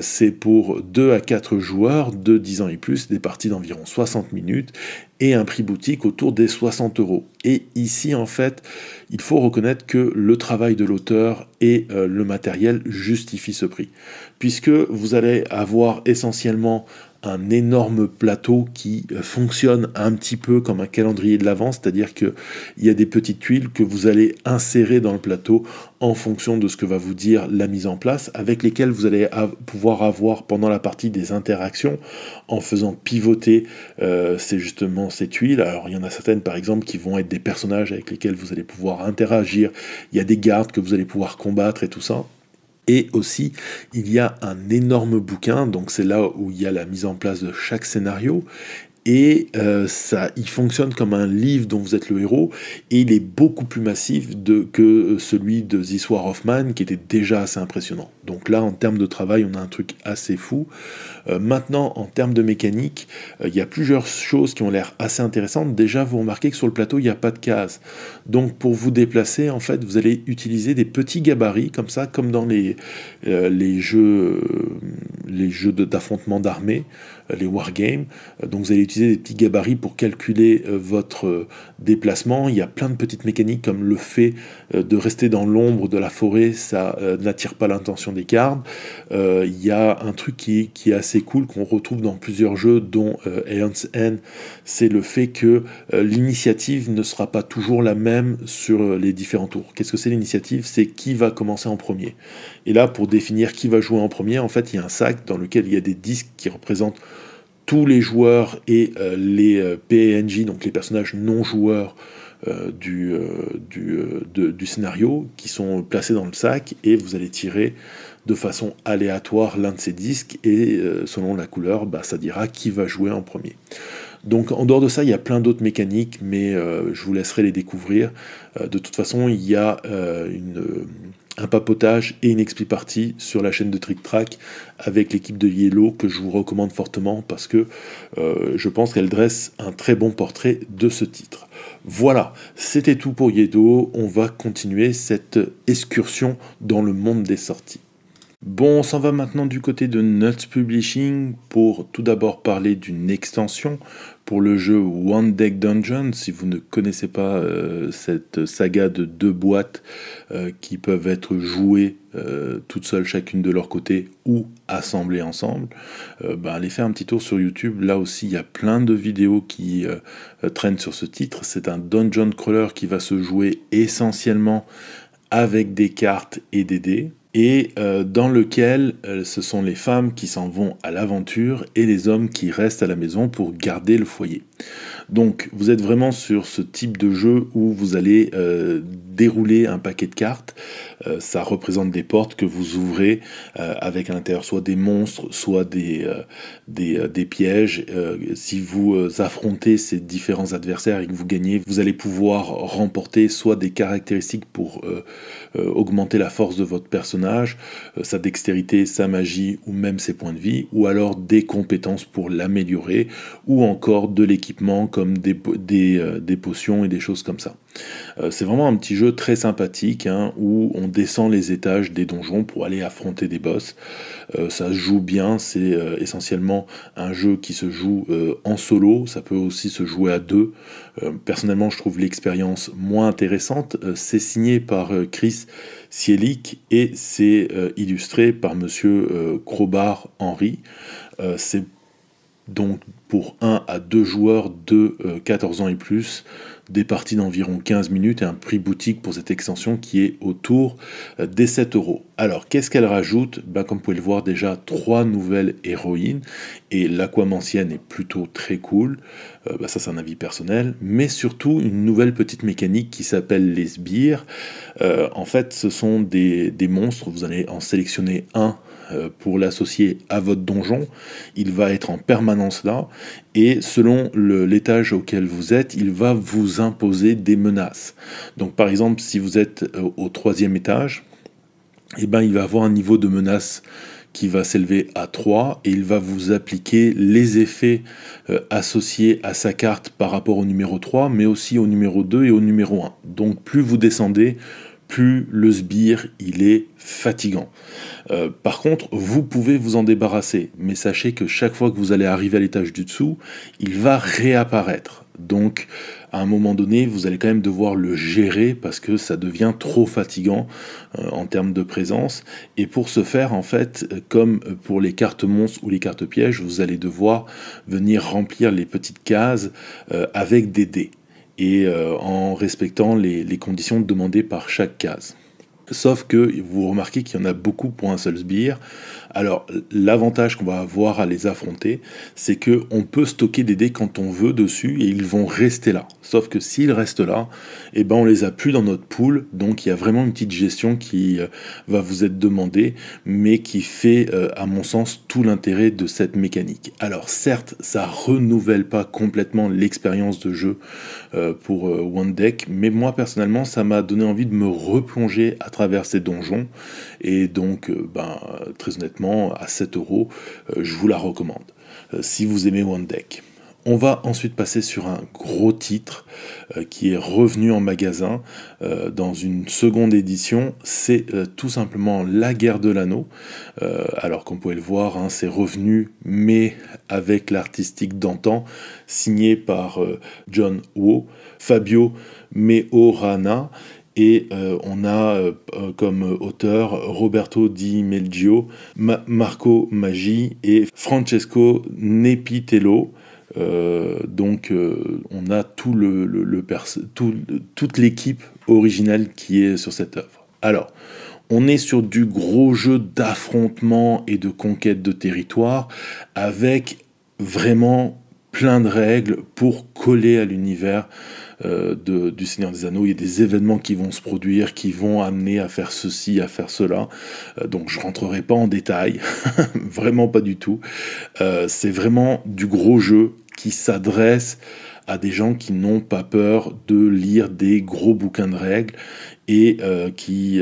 C'est pour 2 à 4 joueurs de 10 ans et plus, des parties d'environ 60 minutes et un prix boutique autour des 60 euros. Et ici, en fait, il faut reconnaître que le travail de l'auteur et euh, le matériel justifient ce prix, puisque vous allez avoir essentiellement un énorme plateau qui euh, fonctionne un petit peu comme un calendrier de l'avance, c'est-à-dire qu'il y a des petites tuiles que vous allez insérer dans le plateau en fonction de ce que va vous dire la mise en place, avec lesquelles vous allez pouvoir avoir pendant la partie des interactions en faisant pivoter euh, c'est justement ces tuiles. Alors il y en a certaines par exemple qui vont être des personnages avec lesquels vous allez pouvoir interagir, il y a des gardes que vous allez pouvoir combattre et tout ça. Et aussi, il y a un énorme bouquin, donc c'est là où il y a la mise en place de chaque scénario. Et euh, ça, il fonctionne comme un livre dont vous êtes le héros, et il est beaucoup plus massif que euh, celui de of Hoffman, qui était déjà assez impressionnant. Donc là, en termes de travail, on a un truc assez fou. Euh, maintenant, en termes de mécanique, euh, il y a plusieurs choses qui ont l'air assez intéressantes. Déjà, vous remarquez que sur le plateau, il n'y a pas de case. Donc pour vous déplacer, en fait, vous allez utiliser des petits gabarits, comme ça, comme dans les, euh, les jeux, les jeux d'affrontement d'armée, les wargames. Donc vous allez utiliser des petits gabarits pour calculer votre déplacement. Il y a plein de petites mécaniques, comme le fait de rester dans l'ombre de la forêt, ça n'attire pas l'intention des cartes, euh, Il y a un truc qui, est assez cool qu'on retrouve dans plusieurs jeux, dont euh, N, c'est le fait que euh, l'initiative ne sera pas toujours la même sur euh, les différents tours. Qu'est-ce que c'est l'initiative C'est qui va commencer en premier. Et là, pour définir qui va jouer en premier, en fait, il y a un sac dans lequel il y a des disques qui représentent tous les joueurs et les PNJ, donc les personnages non joueurs euh, du, euh, euh, du, scénario qui sont placés dans le sac et vous allez tirer de façon aléatoire l'un de ces disques et selon la couleur, bah, ça dira qui va jouer en premier. Donc en dehors de ça, il y a plein d'autres mécaniques, mais je vous laisserai les découvrir. de toute façon, il y a une, un papotage et une expli partie sur la chaîne de Trick Track avec l'équipe de Yellow que je vous recommande fortement parce que euh, je pense qu'elle dresse un très bon portrait de ce titre. Voilà, c'était tout pour Yedo. On va continuer cette excursion dans le monde des sorties. Bon, on s'en va maintenant du côté de Nuts Publishing pour tout d'abord parler d'une extension pour le jeu One Deck Dungeon. Si vous ne connaissez pas euh, cette saga de deux boîtes euh, qui peuvent être jouées euh, toutes seules chacune de leur côté ou assemblées ensemble, ben, allez faire un petit tour sur YouTube. Là aussi, il y a plein de vidéos qui traînent sur ce titre. C'est un dungeon crawler qui va se jouer essentiellement avec des cartes et des dés et euh, dans lequel euh, ce sont les femmes qui s'en vont à l'aventure et les hommes qui restent à la maison pour garder le foyer. Donc vous êtes vraiment sur ce type de jeu où vous allez euh, dérouler un paquet de cartes. Euh, ça représente des portes que vous ouvrez euh, avec à l'intérieur soit des monstres, soit des, des, des, pièges. si vous affrontez ces différents adversaires et que vous gagnez, vous allez pouvoir remporter soit des caractéristiques pour augmenter la force de votre personnage, sa dextérité, sa magie ou même ses points de vie, ou alors des compétences pour l'améliorer, ou encore de l'équipe comme euh, des, potions et des choses comme ça. Euh, c'est vraiment un petit jeu très sympathique hein, où on descend les étages des donjons pour aller affronter des boss. Euh, ça se joue bien, c'est essentiellement un jeu qui se joue en solo, ça peut aussi se jouer à deux. personnellement, je trouve l'expérience moins intéressante. c'est signé par Chris Sielik et c'est illustré par monsieur Crobar Henry. c'est donc pour 1 à 2 joueurs de 14 euh, ans et plus, des parties d'environ 15 minutes et un prix boutique pour cette extension qui est autour euh, des 7 euros. Alors qu'est-ce qu'elle rajoute ben, Comme vous pouvez le voir déjà, trois nouvelles héroïnes et l'aquamancienne est plutôt très cool, euh, ben, ça c'est un avis personnel, mais surtout une nouvelle petite mécanique qui s'appelle les sbires. en fait ce sont des, des monstres, vous allez en sélectionner un euh, pour l'associer à votre donjon. Il va être en permanence là et selon l'étage auquel vous êtes, il va vous imposer des menaces. Donc par exemple, si vous êtes euh, au troisième étage, eh ben, il va avoir un niveau de menace qui va s'élever à 3 et il va vous appliquer les effets euh, associés à sa carte par rapport au numéro 3 mais aussi au numéro 2 et au numéro 1. Donc plus vous descendez, plus le sbire, il est fatigant. Euh, par contre, vous pouvez vous en débarrasser, mais sachez que chaque fois que vous allez arriver à l'étage du dessous, il va réapparaître. Donc, à un moment donné, vous allez quand même devoir le gérer parce que ça devient trop fatigant euh, en termes de présence. Et pour ce faire, en fait, comme pour les cartes monstres ou les cartes pièges, vous allez devoir venir remplir les petites cases euh, avec des dés et euh, en respectant les, conditions demandées par chaque case. Sauf que vous remarquez qu'il y en a beaucoup pour un seul sbire. Alors, l'avantage qu'on va avoir à les affronter, c'est qu'on peut stocker des dés quand on veut dessus et ils vont rester là. Sauf que s'ils restent là, eh ben on les a plus dans notre pool, donc il y a vraiment une petite gestion qui euh, va vous être demandée, mais qui fait, euh, à mon sens, tout l'intérêt de cette mécanique. Alors, certes, ça renouvelle pas complètement l'expérience de jeu euh, pour One Deck, mais moi personnellement, ça m'a donné envie de me replonger à travers ces donjons et donc, euh, ben, très honnêtement, à 7 euros, euh, je vous la recommande. Euh, si vous aimez One Deck. On va ensuite passer sur un gros titre qui est revenu en magasin dans une seconde édition. C'est tout simplement La guerre de l'anneau. alors qu'on pouvait le voir, hein, c'est revenu, mais avec l'artistique d'antan, signé par John Woo, Fabio Meorana et euh, on a euh, euh, comme auteur Roberto Di Melgio, Marco Maggi et Francesco Nepitello. donc on a tout le, toute l'équipe originale qui est sur cette œuvre. Alors, on est sur du gros jeu d'affrontement et de conquête de territoire avec vraiment plein de règles pour coller à l'univers euh, du Seigneur des Anneaux. Il y a des événements qui vont se produire, qui vont amener à faire ceci, à faire cela. Euh, donc je rentrerai pas en détail, vraiment pas du tout. Euh, c'est vraiment du gros jeu qui s'adresse à des gens qui n'ont pas peur de lire des gros bouquins de règles et qui,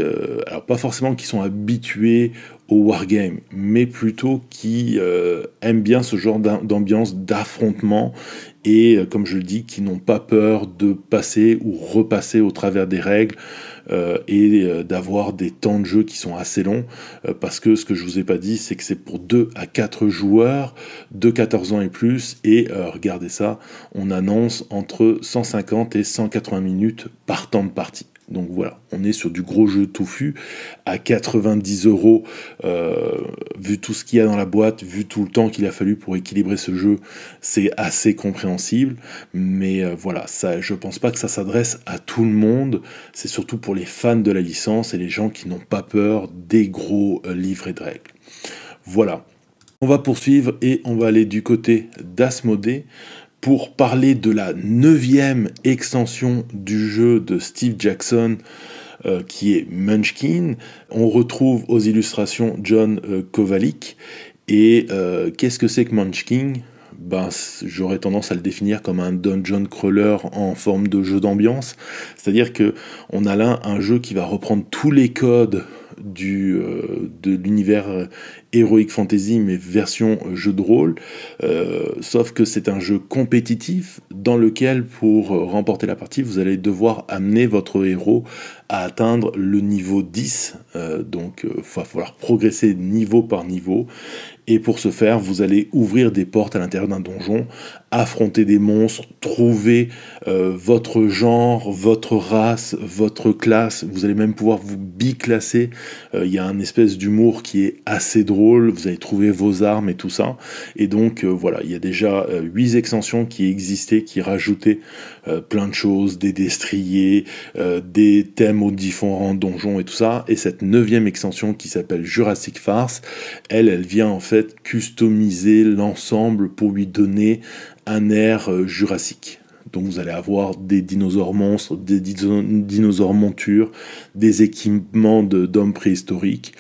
pas forcément qui sont habitués au wargame, mais plutôt qui aime euh, aiment bien ce genre d'ambiance d'affrontement et, euh, comme je le dis, qui n'ont pas peur de passer ou repasser au travers des règles euh, et d'avoir des temps de jeu qui sont assez longs, parce que ce que je vous ai pas dit, c'est que c'est pour 2 à 4 joueurs de 14 ans et plus, et regardez ça, on annonce entre 150 et 180 minutes par temps de partie. Donc voilà, on est sur du gros jeu touffu à 90 euros. Euh, vu tout ce qu'il y a dans la boîte, vu tout le temps qu'il a fallu pour équilibrer ce jeu, c'est assez compréhensible. Mais euh, voilà, ça, je pense pas que ça s'adresse à tout le monde. C'est surtout pour les fans de la licence et les gens qui n'ont pas peur des gros euh, livres et de règles. Voilà. On va poursuivre et on va aller du côté d'Asmodée pour parler de la neuvième extension du jeu de Steve Jackson euh, qui est Munchkin. On retrouve aux illustrations John euh, Kovalik. Et euh, qu'est-ce que c'est que Munchkin ben, j'aurais tendance à le définir comme un dungeon crawler en forme de jeu d'ambiance. C'est-à-dire que on a là un jeu qui va reprendre tous les codes du, euh, de l'univers Heroic euh, fantasy, mais version euh, jeu de rôle, sauf que c'est un jeu compétitif dans lequel, pour remporter la partie, vous allez devoir amener votre héros à atteindre le niveau 10 euh, donc il euh, va falloir progresser niveau par niveau. Et pour ce faire, vous allez ouvrir des portes à l'intérieur d'un donjon, affronter des monstres, trouver euh, votre genre, votre race, votre classe. Vous allez même pouvoir vous biclasser. Il y a un espèce d'humour qui est assez drôle. Vous allez trouver vos armes et tout ça. Et donc voilà, il y a déjà huit extensions qui existaient, qui rajoutaient plein de choses, des destriers, des thèmes aux différents donjons et tout ça. Et cette neuvième extension qui s'appelle Jurassic Farce. Elle, elle vient en fait customiser l'ensemble pour lui donner un air euh, jurassique. Donc vous allez avoir des dinosaures monstres, des dinosaures montures, des équipements d'hommes préhistoriques.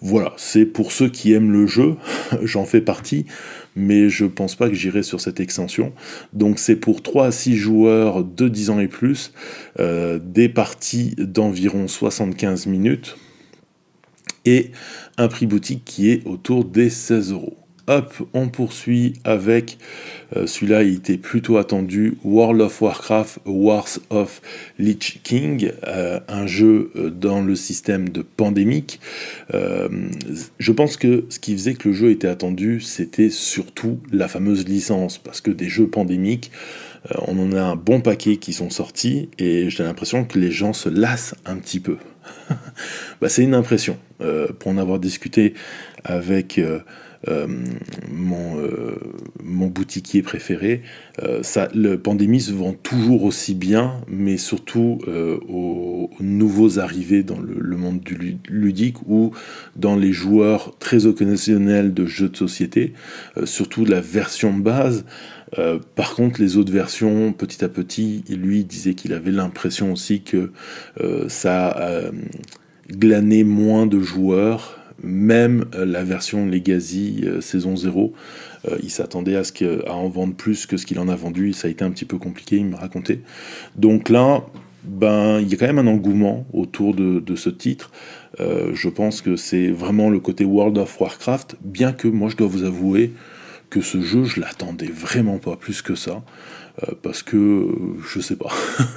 Voilà, c'est pour ceux qui aiment le jeu, j'en fais partie, mais je pense pas que j'irai sur cette extension. Donc c'est pour 3 à 6 joueurs de 10 ans et plus, euh, des parties d'environ 75 minutes et un prix boutique qui est autour des 16 euros. Hop, on poursuit avec euh, celui-là, il était plutôt attendu World of Warcraft Wars of Lich King, euh, un jeu euh, dans le système de pandémique. je pense que ce qui faisait que le jeu était attendu, c'était surtout la fameuse licence, parce que des jeux pandémiques, on en a un bon paquet qui sont sortis et j'ai l'impression que les gens se lassent un petit peu. Bah, c'est une impression. Euh, pour en avoir discuté avec euh, euh, mon, mon, boutiquier préféré, ça, le pandémie se vend toujours aussi bien, mais surtout aux, nouveaux arrivés dans le, monde du ludique ou dans les joueurs très occasionnels de jeux de société, surtout de la version de base. Euh, par contre, les autres versions, petit à petit, lui disait qu'il avait l'impression aussi que euh, ça euh, glanait moins de joueurs. Même la version Legacy saison 0, il s'attendait à, en vendre plus que ce qu'il en a vendu, ça a été un petit peu compliqué, il me racontait. Donc là, ben, il y a quand même un engouement autour de, ce titre. je pense que c'est vraiment le côté World of Warcraft, bien que moi je dois vous avouer, que ce jeu, je l'attendais vraiment pas plus que ça, euh, parce que je sais pas.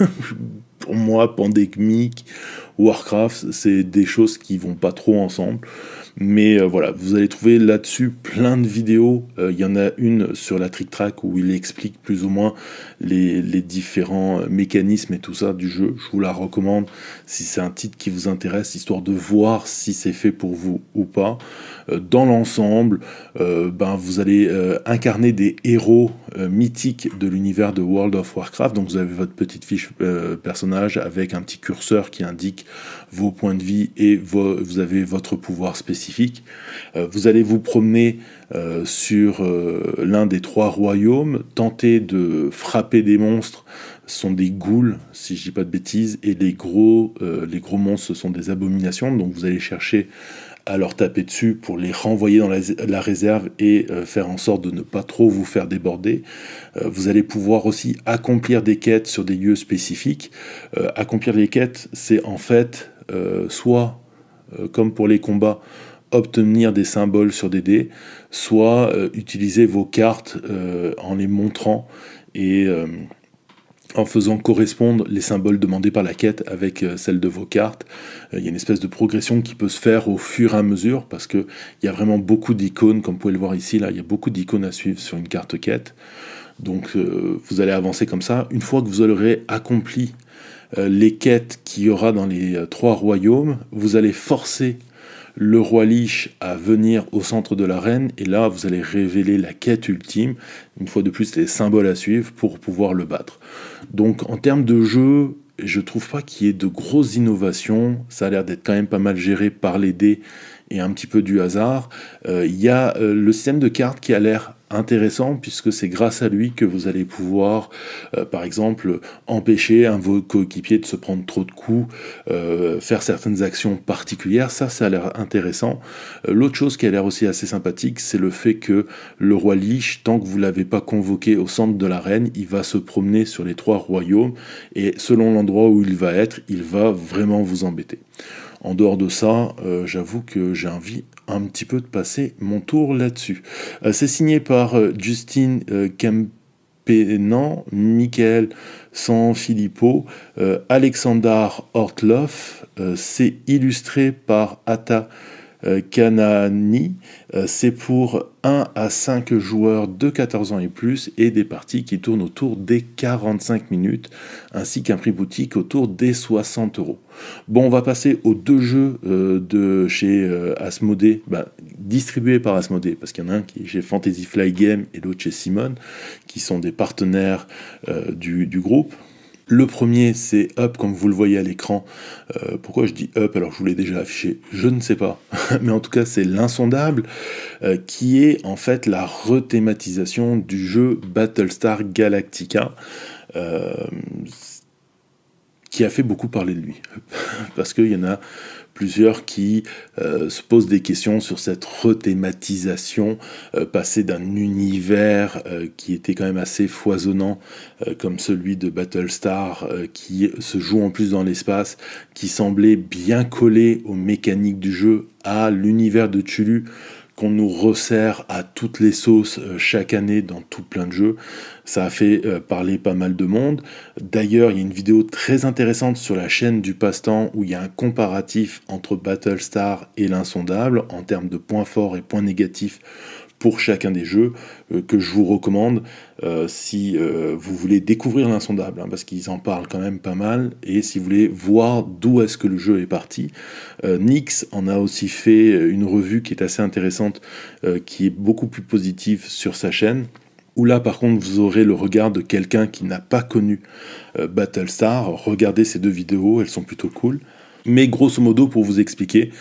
Pour moi, Pandemic, Warcraft, c'est des choses qui vont pas trop ensemble. Mais euh, voilà, vous allez trouver là-dessus plein de vidéos. Euh, il y en a une sur la Trick Track où il explique plus ou moins les, différents mécanismes et tout ça du jeu. Je vous la recommande si c'est un titre qui vous intéresse, histoire de voir si c'est fait pour vous ou pas. Euh, dans l'ensemble, euh, ben, vous allez euh, incarner des héros mythiques de l'univers de World of Warcraft. Donc vous avez votre petite fiche personnage avec un petit curseur qui indique vos points de vie et vous avez votre pouvoir spécifique. vous allez vous promener euh, sur euh, l'un des trois royaumes, tenter de frapper des monstres sont des ghouls, si je dis pas de bêtises, et les gros, euh, les gros monstres, sont des abominations, donc vous allez chercher à leur taper dessus pour les renvoyer dans la, réserve et faire en sorte de ne pas trop vous faire déborder. vous allez pouvoir aussi accomplir des quêtes sur des lieux spécifiques. accomplir des quêtes, c'est en fait soit, comme pour les combats, obtenir des symboles sur des dés, soit euh, utiliser vos cartes euh, en les montrant et euh, en faisant correspondre les symboles demandés par la quête avec celles de vos cartes. Il y a une espèce de progression qui peut se faire au fur et à mesure parce qu'il y a vraiment beaucoup d'icônes, comme vous pouvez le voir ici, là, il y a beaucoup d'icônes à suivre sur une carte quête. Donc vous allez avancer comme ça. Une fois que vous aurez accompli les quêtes qu'il y aura dans les trois royaumes, vous allez forcer le roi Lich à venir au centre de l'arène, et là vous allez révéler la quête ultime, une fois de plus les symboles à suivre pour pouvoir le battre. Donc en termes de jeu, je trouve pas qu'il y ait de grosses innovations, ça a l'air d'être quand même pas mal géré par les dés et un petit peu du hasard. Euh, il y a euh, le système de cartes qui a l'air intéressant puisque c'est grâce à lui que vous allez pouvoir, euh, par exemple, empêcher un de vos coéquipiers de se prendre trop de coups, euh, faire certaines actions particulières. Ça, ça a l'air intéressant. Euh, l'autre chose qui a l'air aussi assez sympathique, c'est le fait que le roi Lich, tant que vous l'avez pas convoqué au centre de la reine il va se promener sur les trois royaumes et selon l'endroit où il va être, il va vraiment vous embêter. En dehors de ça, j'avoue que j'ai envie un petit peu de passer mon tour là-dessus. Euh, c'est signé par euh, Justin Kempenan, euh, Michael Sanfilippo, Alexander Ortloff. c'est illustré par Atta Canani, euh, euh, c'est pour 1 à 5 joueurs de 14 ans et plus et des parties qui tournent autour des 45 minutes, ainsi qu'un prix boutique autour des 60 euros. Bon, on va passer aux deux jeux euh, de chez Asmodee, ben, distribués par Asmodée, parce qu'il y en a un qui est chez Fantasy Fly Game et l'autre chez Simone, qui sont des partenaires du, groupe. Le premier, c'est Up, comme vous le voyez à l'écran. Euh, pourquoi je dis Up alors je vous l'ai déjà affiché Je ne sais pas. Mais en tout cas, c'est l'insondable euh, qui est en fait la rethématisation du jeu Battlestar Galactica. Euh, qui a fait beaucoup parler de lui. Parce qu'il y en a plusieurs qui euh, se posent des questions sur cette rethématisation, euh, passée d'un univers euh, qui était quand même assez foisonnant, comme celui de Battlestar, qui se joue en plus dans l'espace, qui semblait bien collé aux mécaniques du jeu, à l'univers de Tulu, qu'on nous resserre à toutes les sauces euh, chaque année dans tout plein de jeux. Ça a fait euh, parler pas mal de monde. D'ailleurs, il y a une vidéo très intéressante sur la chaîne du passe-temps où il y a un comparatif entre Battlestar et l'insondable en termes de points forts et points négatifs pour chacun des jeux euh, que je vous recommande euh, si euh, vous voulez découvrir l'insondable, hein, parce qu'ils en parlent quand même pas mal, et si vous voulez voir d'où est-ce que le jeu est parti. Nix en a aussi fait une revue qui est assez intéressante, qui est beaucoup plus positive sur sa chaîne où là par contre vous aurez le regard de quelqu'un qui n'a pas connu Battlestar. Regardez ces deux vidéos, elles sont plutôt cool. Mais grosso modo, pour vous expliquer,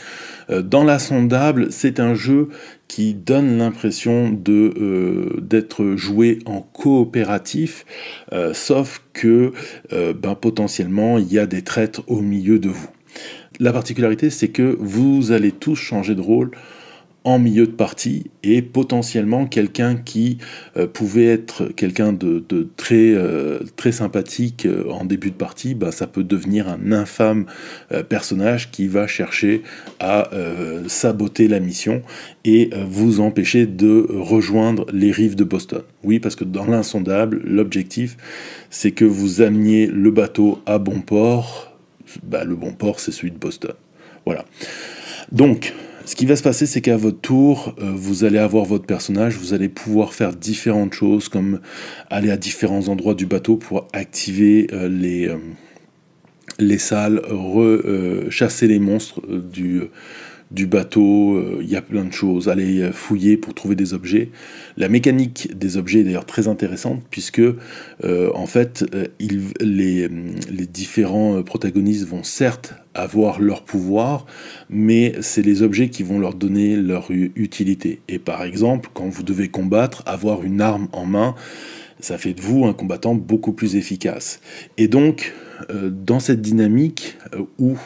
euh, dans la sondable, c'est un jeu qui donne l'impression de euh, d'être joué en coopératif, euh, sauf que ben, potentiellement il y a des traîtres au milieu de vous. La particularité, c'est que vous allez tous changer de rôle en milieu de partie et potentiellement quelqu'un qui euh, pouvait être quelqu'un de, très, euh, très sympathique euh, en début de partie, bah, ça peut devenir un infâme personnage qui va chercher à saboter la mission et vous empêcher de rejoindre les rives de Boston. Oui, parce que dans l'insondable, l'objectif, c'est que vous ameniez le bateau à bon port. Bah, le bon port, c'est celui de Boston. Voilà. Donc, ce qui va se passer, c'est qu'à votre tour, euh, vous allez avoir votre personnage, vous allez pouvoir faire différentes choses, comme aller à différents endroits du bateau pour activer euh, les, euh, les salles, chasser les monstres du du bateau, euh, il y a plein de choses. Aller euh, fouiller pour trouver des objets. La mécanique des objets est d'ailleurs très intéressante puisque euh, en fait les, différents protagonistes vont certes avoir leur pouvoir, mais c'est les objets qui vont leur donner leur utilité. Et par exemple, quand vous devez combattre, avoir une arme en main, ça fait de vous un combattant beaucoup plus efficace. Et donc, dans cette dynamique où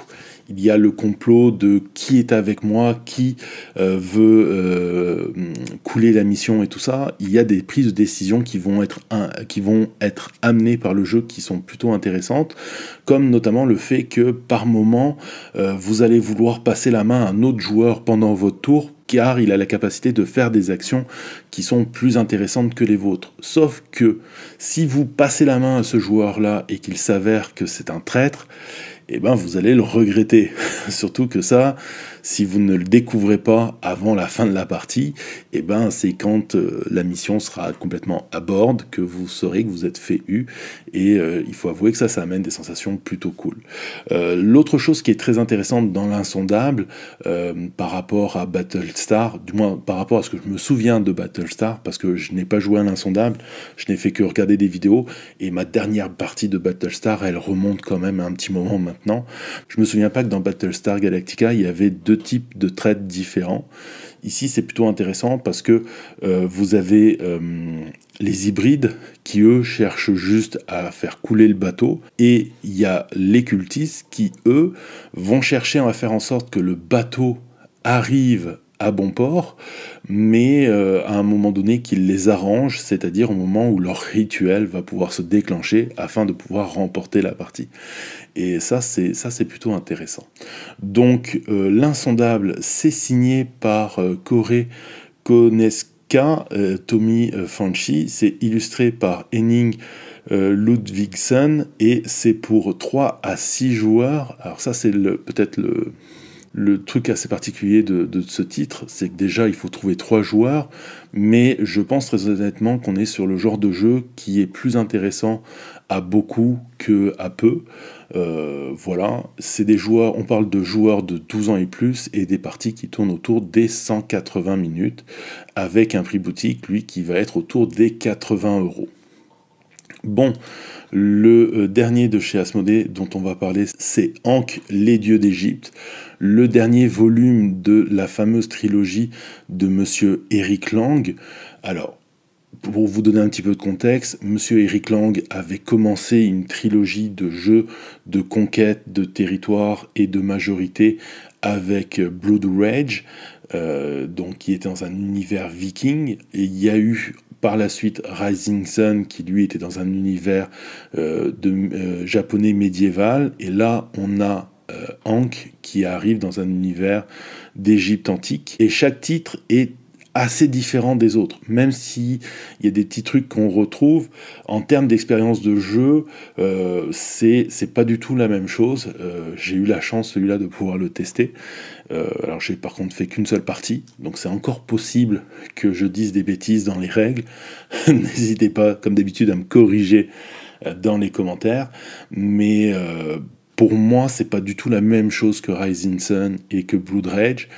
il y a le complot de qui est avec moi, qui euh, veut euh, couler la mission et tout ça. Il y a des prises de décision qui vont être, qui vont être amenées par le jeu qui sont plutôt intéressantes, comme notamment le fait que par moment, euh, vous allez vouloir passer la main à un autre joueur pendant votre tour car il a la capacité de faire des actions qui sont plus intéressantes que les vôtres. Sauf que si vous passez la main à ce joueur-là et qu'il s'avère que c'est un traître, eh ben vous allez le regretter. Surtout que ça, si vous ne le découvrez pas avant la fin de la partie, et eh ben c'est quand euh, la mission sera complètement à bord que vous saurez que vous êtes fait U. Et euh, il faut avouer que ça, ça amène des sensations plutôt cool. Euh, l'autre chose qui est très intéressante dans l'insondable par rapport à Battlestar, du moins par rapport à ce que je me souviens de Battlestar, parce que je n'ai pas joué à l'insondable, je n'ai fait que regarder des vidéos et ma dernière partie de Battlestar, elle remonte quand même à un petit moment maintenant. Je me souviens pas que dans Battlestar Galactica, il y avait deux type types de trades différents. Ici, c'est plutôt intéressant parce que euh, vous avez euh, les hybrides qui, eux, cherchent juste à faire couler le bateau. Et il y a les cultistes qui, eux, vont chercher à faire en sorte que le bateau arrive à bon port, mais euh, à un moment donné qu'ils les arrangent, c'est-à-dire au moment où leur rituel va pouvoir se déclencher afin de pouvoir remporter la partie. Et ça, c'est ça, c'est plutôt intéressant. Donc, euh, l'insondable, c'est signé par euh, Kore Coré Koneska, Tommy Fanchi, c'est illustré par Henning. Ludvigsen et c'est pour 3 à 6 joueurs. Alors ça c'est peut-être le, le truc assez particulier de, ce titre, c'est que déjà il faut trouver trois joueurs, mais je pense très honnêtement qu'on est sur le genre de jeu qui est plus intéressant à beaucoup que à peu. Euh, voilà, c'est des joueurs, on parle de joueurs de 12 ans et plus et des parties qui tournent autour des 180 minutes avec un prix boutique, lui, qui va être autour des 80 euros. Bon, le euh, dernier de chez Asmodée dont on va parler, c'est Ankh, les dieux d'Égypte le dernier volume de la fameuse trilogie de M. Eric Lang. Alors, pour vous donner un petit peu de contexte, M. Eric Lang avait commencé une trilogie de jeux de conquête de territoire et de majorité avec Blood Rage, euh, donc qui était dans un univers viking. Et il y a eu par la suite Rising Sun, qui lui était dans un univers euh, de, euh, japonais médiéval. Et là, on a euh, qui arrive dans un univers d'Égypte antique. Et chaque titre est assez différent des autres, même si il y a des petits trucs qu'on retrouve en termes d'expérience de jeu, euh, c'est pas du tout la même chose. Euh, j'ai eu la chance celui-là de pouvoir le tester. alors j'ai par contre fait qu'une seule partie, donc c'est encore possible que je dise des bêtises dans les règles. N'hésitez pas, comme d'habitude, à me corriger dans les commentaires, mais pour moi, c'est pas du tout la même chose que Rising Sun et que Blood Rage.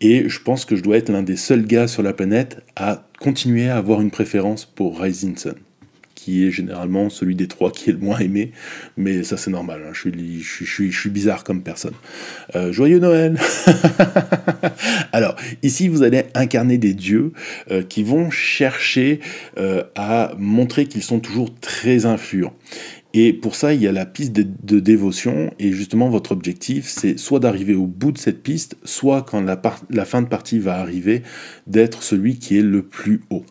Et je pense que je dois être l'un des seuls gars sur la planète à continuer à avoir une préférence pour Rising Sun, qui est généralement celui des trois qui est le moins aimé. Mais ça, c'est normal. Hein. Je, suis, bizarre comme personne. Euh, joyeux Noël Alors, ici, vous allez incarner des dieux euh, qui vont chercher euh, à montrer qu'ils sont toujours très influents. Et pour ça, il y a la piste de, dévotion. Et justement, votre objectif, c'est soit d'arriver au bout de cette piste, soit quand la, fin de partie va arriver, d'être celui qui est le plus haut.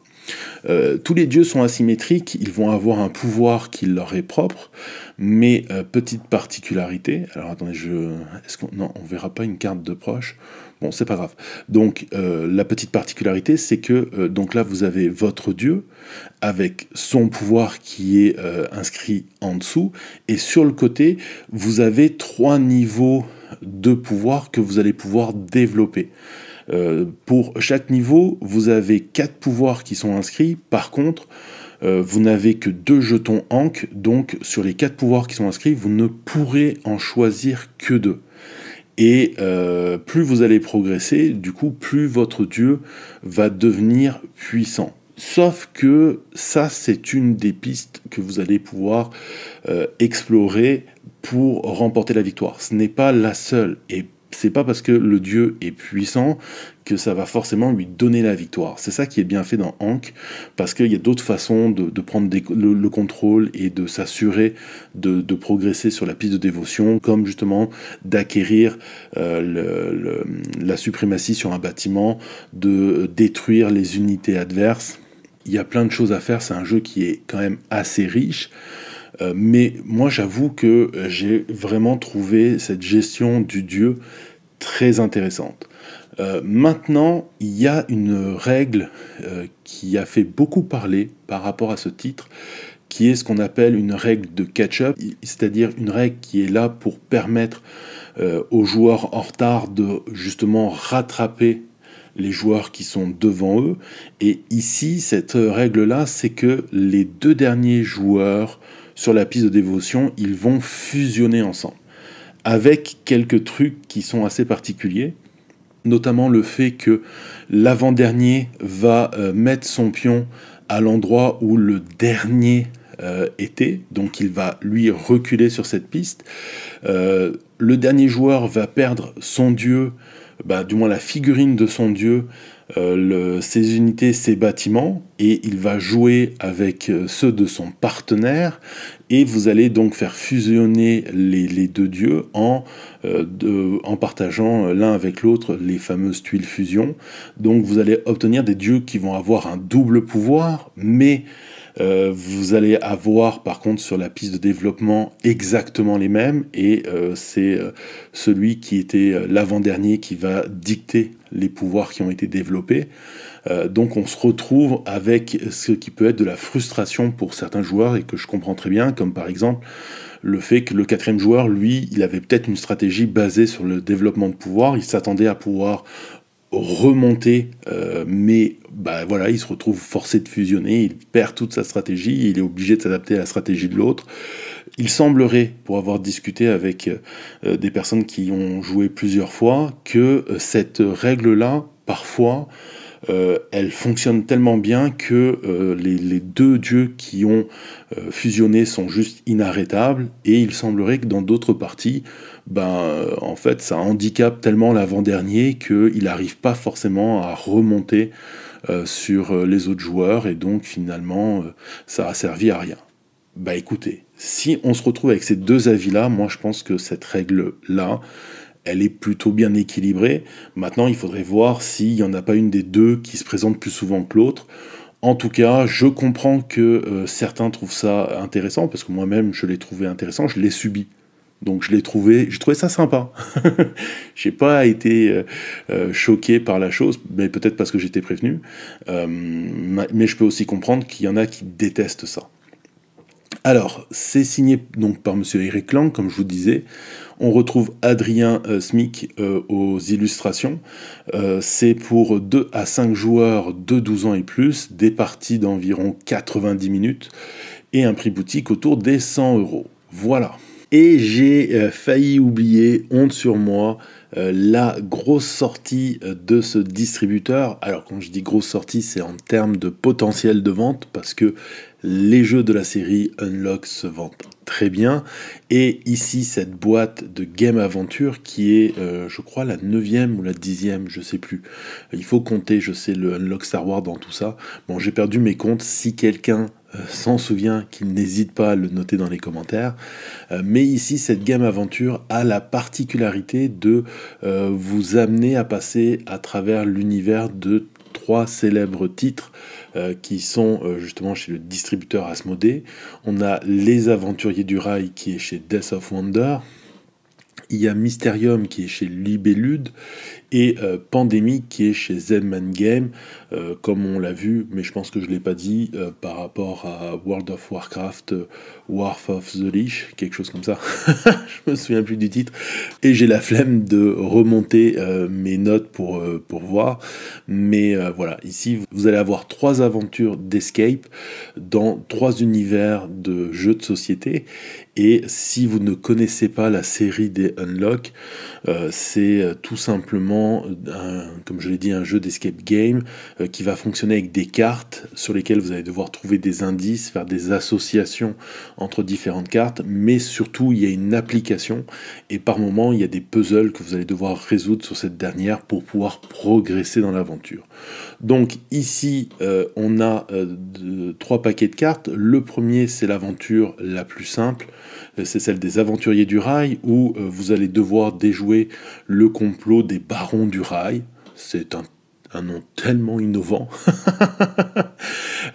Euh, tous les dieux sont asymétriques, ils vont avoir un pouvoir qui leur est propre, mais euh, petite particularité, alors attendez, je... Est-ce qu'on... Non, on verra pas une carte de proche. Bon, c'est pas grave. Donc, euh, la petite particularité, c'est que euh, donc là, vous avez votre Dieu avec son pouvoir qui est euh, inscrit en dessous, et sur le côté, vous avez trois niveaux de pouvoir que vous allez pouvoir développer. pour chaque niveau, vous avez quatre pouvoirs qui sont inscrits. Par contre, vous n'avez que deux jetons Ankh, donc sur les quatre pouvoirs qui sont inscrits, vous ne pourrez en choisir que deux. Et euh, plus vous allez progresser, du coup, plus votre Dieu va devenir puissant. Sauf que ça, c'est une des pistes que vous allez pouvoir euh, explorer pour remporter la victoire. Ce n'est pas la seule. Et n'est pas parce que le Dieu est puissant que ça va forcément lui donner la victoire. C'est ça qui est bien fait dans Hank, parce qu'il y a d'autres façons de, prendre le, contrôle et de s'assurer de, progresser sur la piste de dévotion, comme justement d'acquérir euh, la suprématie sur un bâtiment, de détruire les unités adverses. Il y a plein de choses à faire, c'est un jeu qui est quand même assez riche. Euh, mais moi j'avoue que j'ai vraiment trouvé cette gestion du dieu très intéressante. Euh, maintenant, il y a une règle euh, qui a fait beaucoup parler par rapport à ce titre, qui est ce qu'on appelle une règle de catch-up, c'est-à-dire une règle qui est là pour permettre euh, aux joueurs en retard de justement rattraper les joueurs qui sont devant eux. Et ici, cette règle-là, c'est que les deux derniers joueurs sur la piste de dévotion, ils vont fusionner ensemble. Avec quelques trucs qui sont assez particuliers notamment le fait que l'avant-dernier va euh, mettre son pion à l'endroit où le dernier euh, était, donc il va lui reculer sur cette piste. Euh, le dernier joueur va perdre son dieu, bah, du moins la figurine de son dieu, euh, le, ses unités, ses bâtiments, et il va jouer avec euh, ceux de son partenaire, et vous allez donc faire fusionner les, deux dieux en, euh, en partageant l'un avec l'autre les fameuses tuiles fusion. Donc vous allez obtenir des dieux qui vont avoir un double pouvoir, mais vous allez avoir par contre sur la piste de développement exactement les mêmes et c'est celui qui était l'avant-dernier qui va dicter les pouvoirs qui ont été développés. Euh, donc on se retrouve avec ce qui peut être de la frustration pour certains joueurs et que je comprends très bien, comme par exemple le fait que le quatrième joueur, lui, il avait peut-être une stratégie basée sur le développement de pouvoir, il s'attendait à pouvoir remonter, euh, mais bah, voilà, il se retrouve forcé de fusionner, il perd toute sa stratégie, il est obligé de s'adapter à la stratégie de l'autre. Il semblerait, pour avoir discuté avec euh, euh, des personnes qui ont joué plusieurs fois, que cette règle-là, parfois, elle fonctionne tellement bien que les, deux dieux qui ont fusionné sont juste inarrêtables, et il semblerait que dans d'autres parties, ben, euh, en fait, ça handicape tellement l'avant-dernier qu'il n'arrive pas forcément à remonter euh, sur euh, les autres joueurs, et donc finalement, ça a servi à rien. Bah écoutez, si on se retrouve avec ces deux avis-là, moi je pense que cette règle-là, elle est plutôt bien équilibrée. Maintenant, il faudrait voir s'il n'y en a pas une des deux qui se présente plus souvent que l'autre. En tout cas, je comprends que certains trouvent ça intéressant, parce que moi-même, je l'ai trouvé intéressant, je l'ai subi. Donc je l'ai trouvé, j'ai trouvé ça sympa. j'ai pas été euh, euh, choqué par la chose, mais peut-être parce que j'étais prévenu. Euh, mais je peux aussi comprendre qu'il y en a qui détestent ça. Alors, c'est signé donc par Monsieur Eric Lang, comme je vous disais. On retrouve Adrien Smick Smic aux illustrations. c'est pour 2 à 5 joueurs de 12 ans et plus, des parties d'environ 90 minutes et un prix boutique autour des 100 euros. Voilà. Et j'ai euh, failli oublier, honte sur moi, euh, la grosse sortie euh, de ce distributeur. Alors quand je dis grosse sortie, c'est en termes de potentiel de vente, parce que les jeux de la série Unlock se vendent très bien. Et ici, cette boîte de Game Aventure qui est, je crois, la 9e ou la dixième, e je sais plus. Il faut compter, je sais, le Unlock Star Wars dans tout ça. Bon, j'ai perdu mes comptes. Si quelqu'un euh, s'en souvient, qu'il n'hésite pas à le noter dans les commentaires. Euh, mais ici, cette gamme aventure a la particularité de euh, vous amener à passer à travers l'univers de trois célèbres titres qui sont justement chez le distributeur Asmodée. On a Les Aventuriers du Rail qui est chez Death of Wonder. Il y a Mysterium qui est chez Libellude et Pandémie qui est chez Zenman Game. Euh, comme on l'a vu, mais je pense que je ne l'ai pas dit, euh, par rapport à World of Warcraft, euh, War of the Lich, quelque chose comme ça, je me souviens plus du titre, et j'ai la flemme de remonter mes notes pour, pour voir, mais voilà, ici vous allez avoir trois aventures d'escape dans trois univers de jeux de société, et si vous ne connaissez pas la série des Unlock, c'est tout simplement, comme je l'ai dit, un jeu d'escape game euh, qui va fonctionner avec des cartes sur lesquelles vous allez devoir trouver des indices, faire des associations entre différentes cartes, mais surtout il y a une application et par moment il y a des puzzles que vous allez devoir résoudre sur cette dernière pour pouvoir progresser dans l'aventure. Donc ici euh, on a euh, trois paquets de cartes. Le premier c'est l'aventure la plus simple, c'est celle des aventuriers du rail où vous allez devoir déjouer le complot des barons du rail c'est un un nom tellement innovant,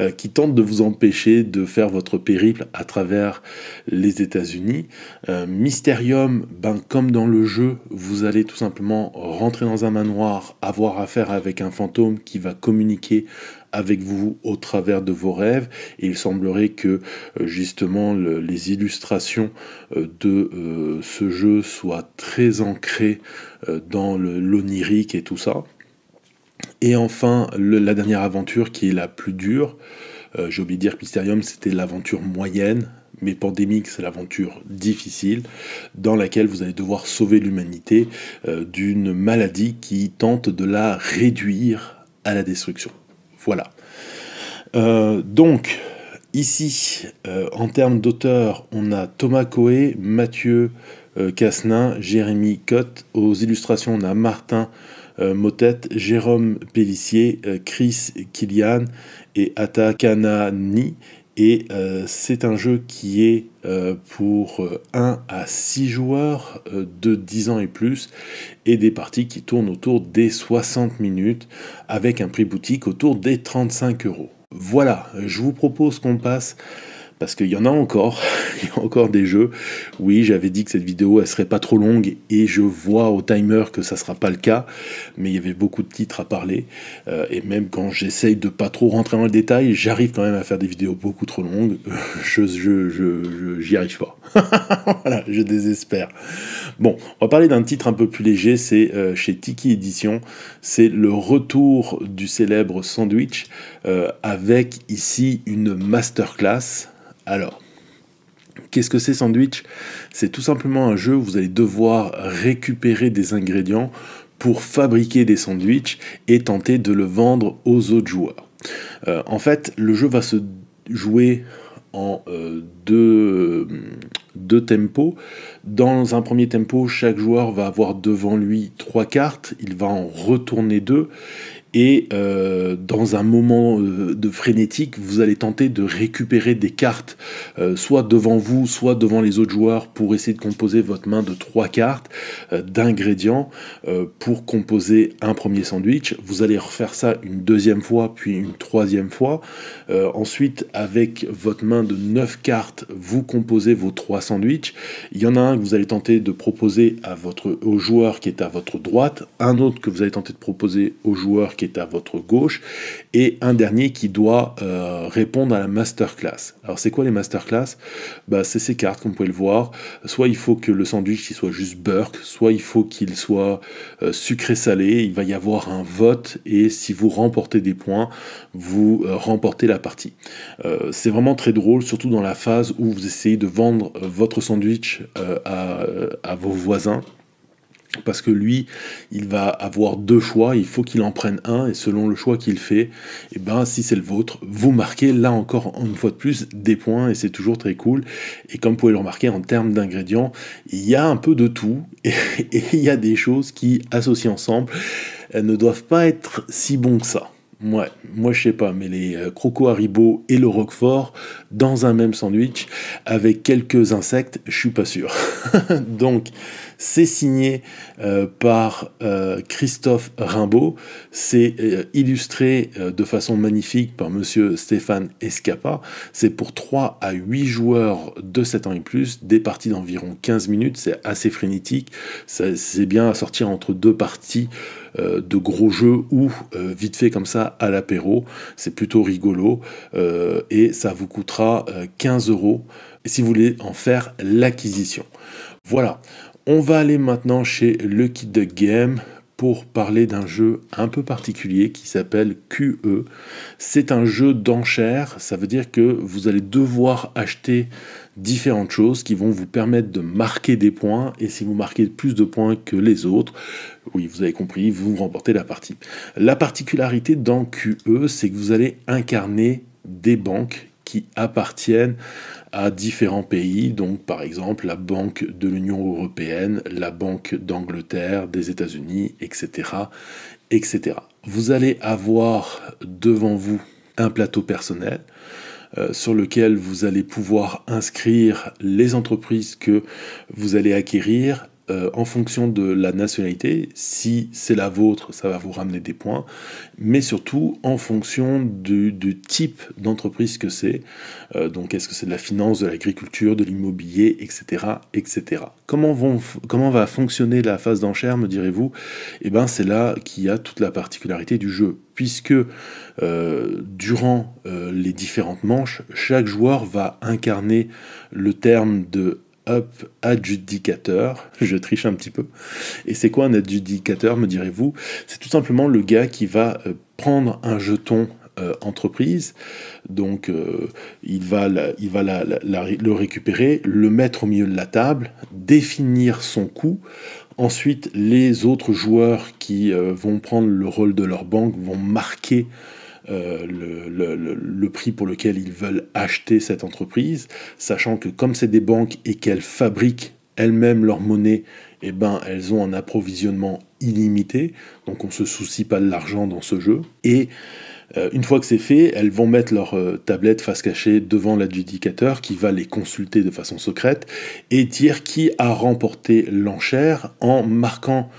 euh, qui tente de vous empêcher de faire votre périple à travers les États-Unis. Euh, Mysterium, ben, comme dans le jeu, vous allez tout simplement rentrer dans un manoir, avoir affaire avec un fantôme qui va communiquer avec vous au travers de vos rêves. Et il semblerait que euh, justement les illustrations de ce jeu soient très ancrées dans l'onirique et tout ça. Et enfin, la dernière aventure qui est la plus dure. Euh, j'ai oublié de dire que c'était l'aventure moyenne, mais Pandémique, c'est l'aventure difficile, dans laquelle vous allez devoir sauver l'humanité euh, d'une maladie qui tente de la réduire à la destruction. Voilà. Euh, donc, ici, en termes d'auteur, on a Thomas Coé, Mathieu Casnin, Jérémy Cotte. Aux illustrations, on a Martin euh, Motet, Jérôme Pellissier, euh, Chris Kilian et Atakanani. Et euh, c'est un jeu qui est pour 1 à 6 joueurs de 10 ans et plus, et des parties qui tournent autour des 60 minutes, avec un prix boutique autour des 35 euros. Voilà, je vous propose qu'on passe parce qu'il y en a encore, il y a encore des jeux. Oui, j'avais dit que cette vidéo elle serait pas trop longue et je vois au timer que ça sera pas le cas, mais il y avait beaucoup de titres à parler euh, et même quand j'essaye de pas trop rentrer dans le détail, j'arrive quand même à faire des vidéos beaucoup trop longues. Je je j'y arrive pas. voilà, je désespère. Bon, on va parler d'un titre un peu plus léger, c'est euh, chez Tiki Edition, c'est le retour du célèbre sandwich euh, avec ici une masterclass alors, Qu'est-ce que c'est Sandwich C'est tout simplement un jeu où vous allez devoir récupérer des ingrédients pour fabriquer des sandwichs et tenter de le vendre aux autres joueurs. Euh, en fait, le jeu va se jouer en euh, deux, deux, tempos. Dans un premier tempo, chaque joueur va avoir devant lui trois cartes, il va en retourner deux, et euh, dans un moment euh, de frénétique, vous allez tenter de récupérer des cartes, euh, soit devant vous, soit devant les autres joueurs, pour essayer de composer votre main de trois cartes d'ingrédients pour composer un premier sandwich. Vous allez refaire ça une deuxième fois, puis une troisième fois. ensuite, avec votre main de neuf cartes, vous composez vos trois sandwichs. Il y en a un que vous allez tenter de proposer à votre, au joueur qui est à votre droite, un autre que vous allez tenter de proposer au joueur qui est à votre gauche, et un dernier qui doit euh, répondre à la masterclass. Alors c'est quoi les masterclass bah, C'est ces cartes, qu'on peut le voir. Soit il faut que le sandwich soit juste burk, soit il faut qu'il soit euh, sucré-salé. Il va y avoir un vote, et si vous remportez des points, vous euh, remportez la partie. c'est vraiment très drôle, surtout dans la phase où vous essayez de vendre votre sandwich à vos voisins parce que lui, il va avoir deux choix, il faut qu'il en prenne un, et selon le choix qu'il fait, et eh ben, si c'est le vôtre, vous marquez là encore une fois de plus des points, et c'est toujours très cool. Et comme vous pouvez le remarquer, en termes d'ingrédients, il y a un peu de tout, et, il y a des choses qui, associées ensemble, ne doivent pas être si bon que ça. Ouais, moi je sais pas, mais les euh, croco haribo et le roquefort dans un même sandwich avec quelques insectes, je suis pas sûr. Donc c'est signé euh, par euh, Christophe Rimbaud. C'est euh, illustré de façon magnifique par monsieur Stéphane Escapa. C'est pour 3 à 8 joueurs de 7 ans et plus, des parties d'environ 15 minutes. C'est assez frénétique. C'est bien à sortir entre deux parties de gros jeux ou vite fait comme ça à l'apéro. C'est plutôt rigolo et ça vous coûtera 15 euros si vous voulez en faire l'acquisition. Voilà, on va aller maintenant chez Kit de Game pour parler d'un jeu un peu particulier qui s'appelle QE. C'est un jeu d'enchères, ça veut dire que vous allez devoir acheter différentes choses qui vont vous permettre de marquer des points et si vous marquez plus de points que les autres, oui, vous avez compris, vous remportez la partie. La particularité dans QE, c'est que vous allez incarner des banques qui appartiennent à différents pays, donc par exemple la Banque de l'Union européenne, la Banque d'Angleterre, des États-Unis, etc., etc. Vous allez avoir devant vous un plateau personnel euh, sur lequel vous allez pouvoir inscrire les entreprises que vous allez acquérir, euh, en fonction de la nationalité. Si c'est la vôtre, ça va vous ramener des points, mais surtout en fonction du, type d'entreprise que c'est. Euh, donc est-ce que c'est de la finance, de l'agriculture, de l'immobilier, etc., etc. Comment, va fonctionner la phase d'enchère, me direz-vous Eh bien c'est là qu'il y a toute la particularité du jeu puisque euh, durant les différentes manches, chaque joueur va incarner le terme de adjudicateur. Je triche un petit peu. Et c'est quoi un adjudicateur, me direz-vous C'est tout simplement le gars qui va euh, prendre un jeton euh, entreprise. Donc, euh, il va, il va le récupérer, le mettre au milieu de la table, définir son coût. Ensuite, les autres joueurs qui vont prendre le rôle de leur banque vont marquer euh, le, prix pour lequel ils veulent acheter cette entreprise, sachant que comme c'est des banques et qu'elles fabriquent elles-mêmes leur monnaie, eh ben, elles ont un approvisionnement illimité, donc on ne se soucie pas de l'argent dans ce jeu. Et euh, une fois que c'est fait, elles vont mettre leur euh, tablette face cachée devant l'adjudicateur qui va les consulter de façon secrète et dire qui a remporté l'enchère en marquant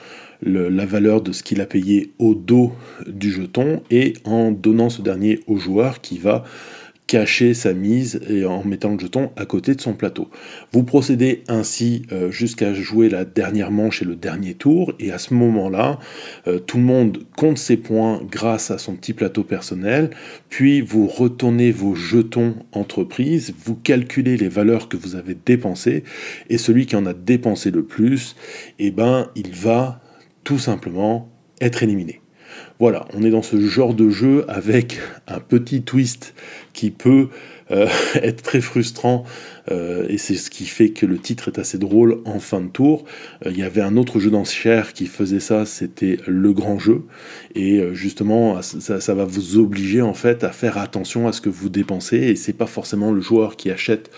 la valeur de ce qu'il a payé au dos du jeton et en donnant ce dernier au joueur qui va cacher sa mise et en mettant le jeton à côté de son plateau. Vous procédez ainsi euh, jusqu'à jouer la dernière manche et le dernier tour, et à ce moment-là, euh, tout le monde compte ses points grâce à son petit plateau personnel, puis vous retournez vos jetons entreprise, vous calculez les valeurs que vous avez dépensées, et celui qui en a dépensé le plus, eh ben, il va tout simplement être éliminé. Voilà, on est dans ce genre de jeu avec un petit twist qui peut euh, être très frustrant, euh, et c'est ce qui fait que le titre est assez drôle en fin de tour. Euh, il y avait un autre jeu d'enchères qui faisait ça, c'était le grand jeu, et euh, justement ça, ça, va vous obliger en fait à faire attention à ce que vous dépensez, et c'est pas forcément le joueur qui achète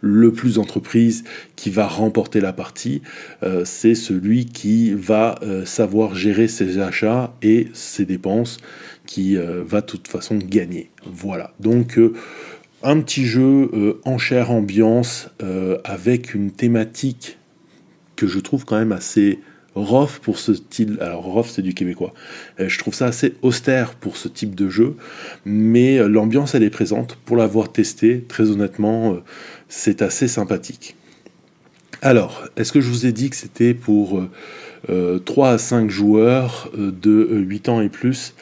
le plus d'entreprises qui va remporter la partie, c'est celui qui va savoir gérer ses achats et ses dépenses qui va de toute façon gagner. Voilà. Donc un petit jeu euh, en chair ambiance euh, avec une thématique que je trouve quand même assez rough pour ce style. Alors rough c'est du québécois. Euh, je trouve ça assez austère pour ce type de jeu, mais l'ambiance elle est présente. Pour l'avoir testé, très honnêtement, c'est assez sympathique. Alors, est-ce que je vous ai dit que c'était pour 3 à 5 joueurs de 8 ans et plus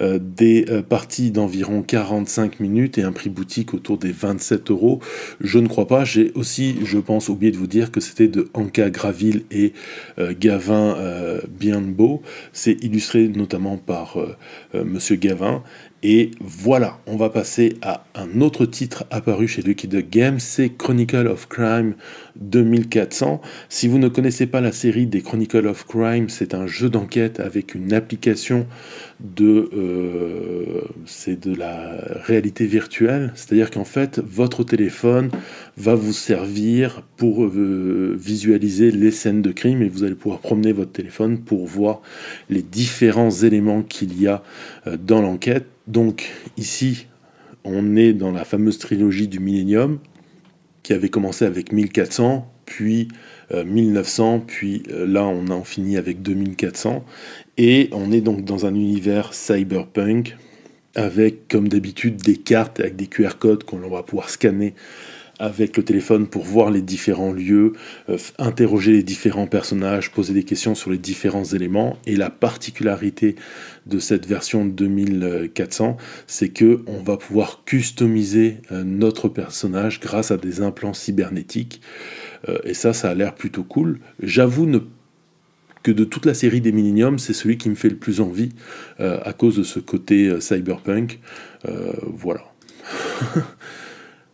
euh, des euh, parties d'environ 45 minutes et un prix boutique autour des 27 euros. Je ne crois pas. J'ai aussi, je pense, oublié de vous dire que c'était de Anka Graville et euh, Gavin Bienbeau. C'est illustré notamment par Monsieur Gavin et voilà, on va passer à un autre titre apparu chez Lucky Duck Games, c'est Chronicle of Crime 2400. Si vous ne connaissez pas la série des Chronicle of Crime, c'est un jeu d'enquête avec une application de, euh, c'est de la réalité virtuelle. C'est-à-dire qu'en fait, votre téléphone va vous servir pour euh, visualiser les scènes de crime et vous allez pouvoir promener votre téléphone pour voir les différents éléments qu'il y a euh, dans l'enquête donc ici, on est dans la fameuse trilogie du millénium qui avait commencé avec 1400, puis 1900, euh, puis euh, là on en finit avec 2400. Et on est donc dans un univers cyberpunk avec comme d'habitude des cartes avec des QR codes qu'on va pouvoir scanner avec le téléphone pour voir les différents lieux, euh, interroger les différents personnages, poser des questions sur les différents éléments. Et la particularité de cette version 2400, c'est que on va pouvoir customiser euh, notre personnage grâce à des implants cybernétiques. Euh, et ça, ça a l'air plutôt cool. J'avoue que de toute la série des Millennium, c'est celui qui me fait le plus envie à cause de ce côté cyberpunk. voilà.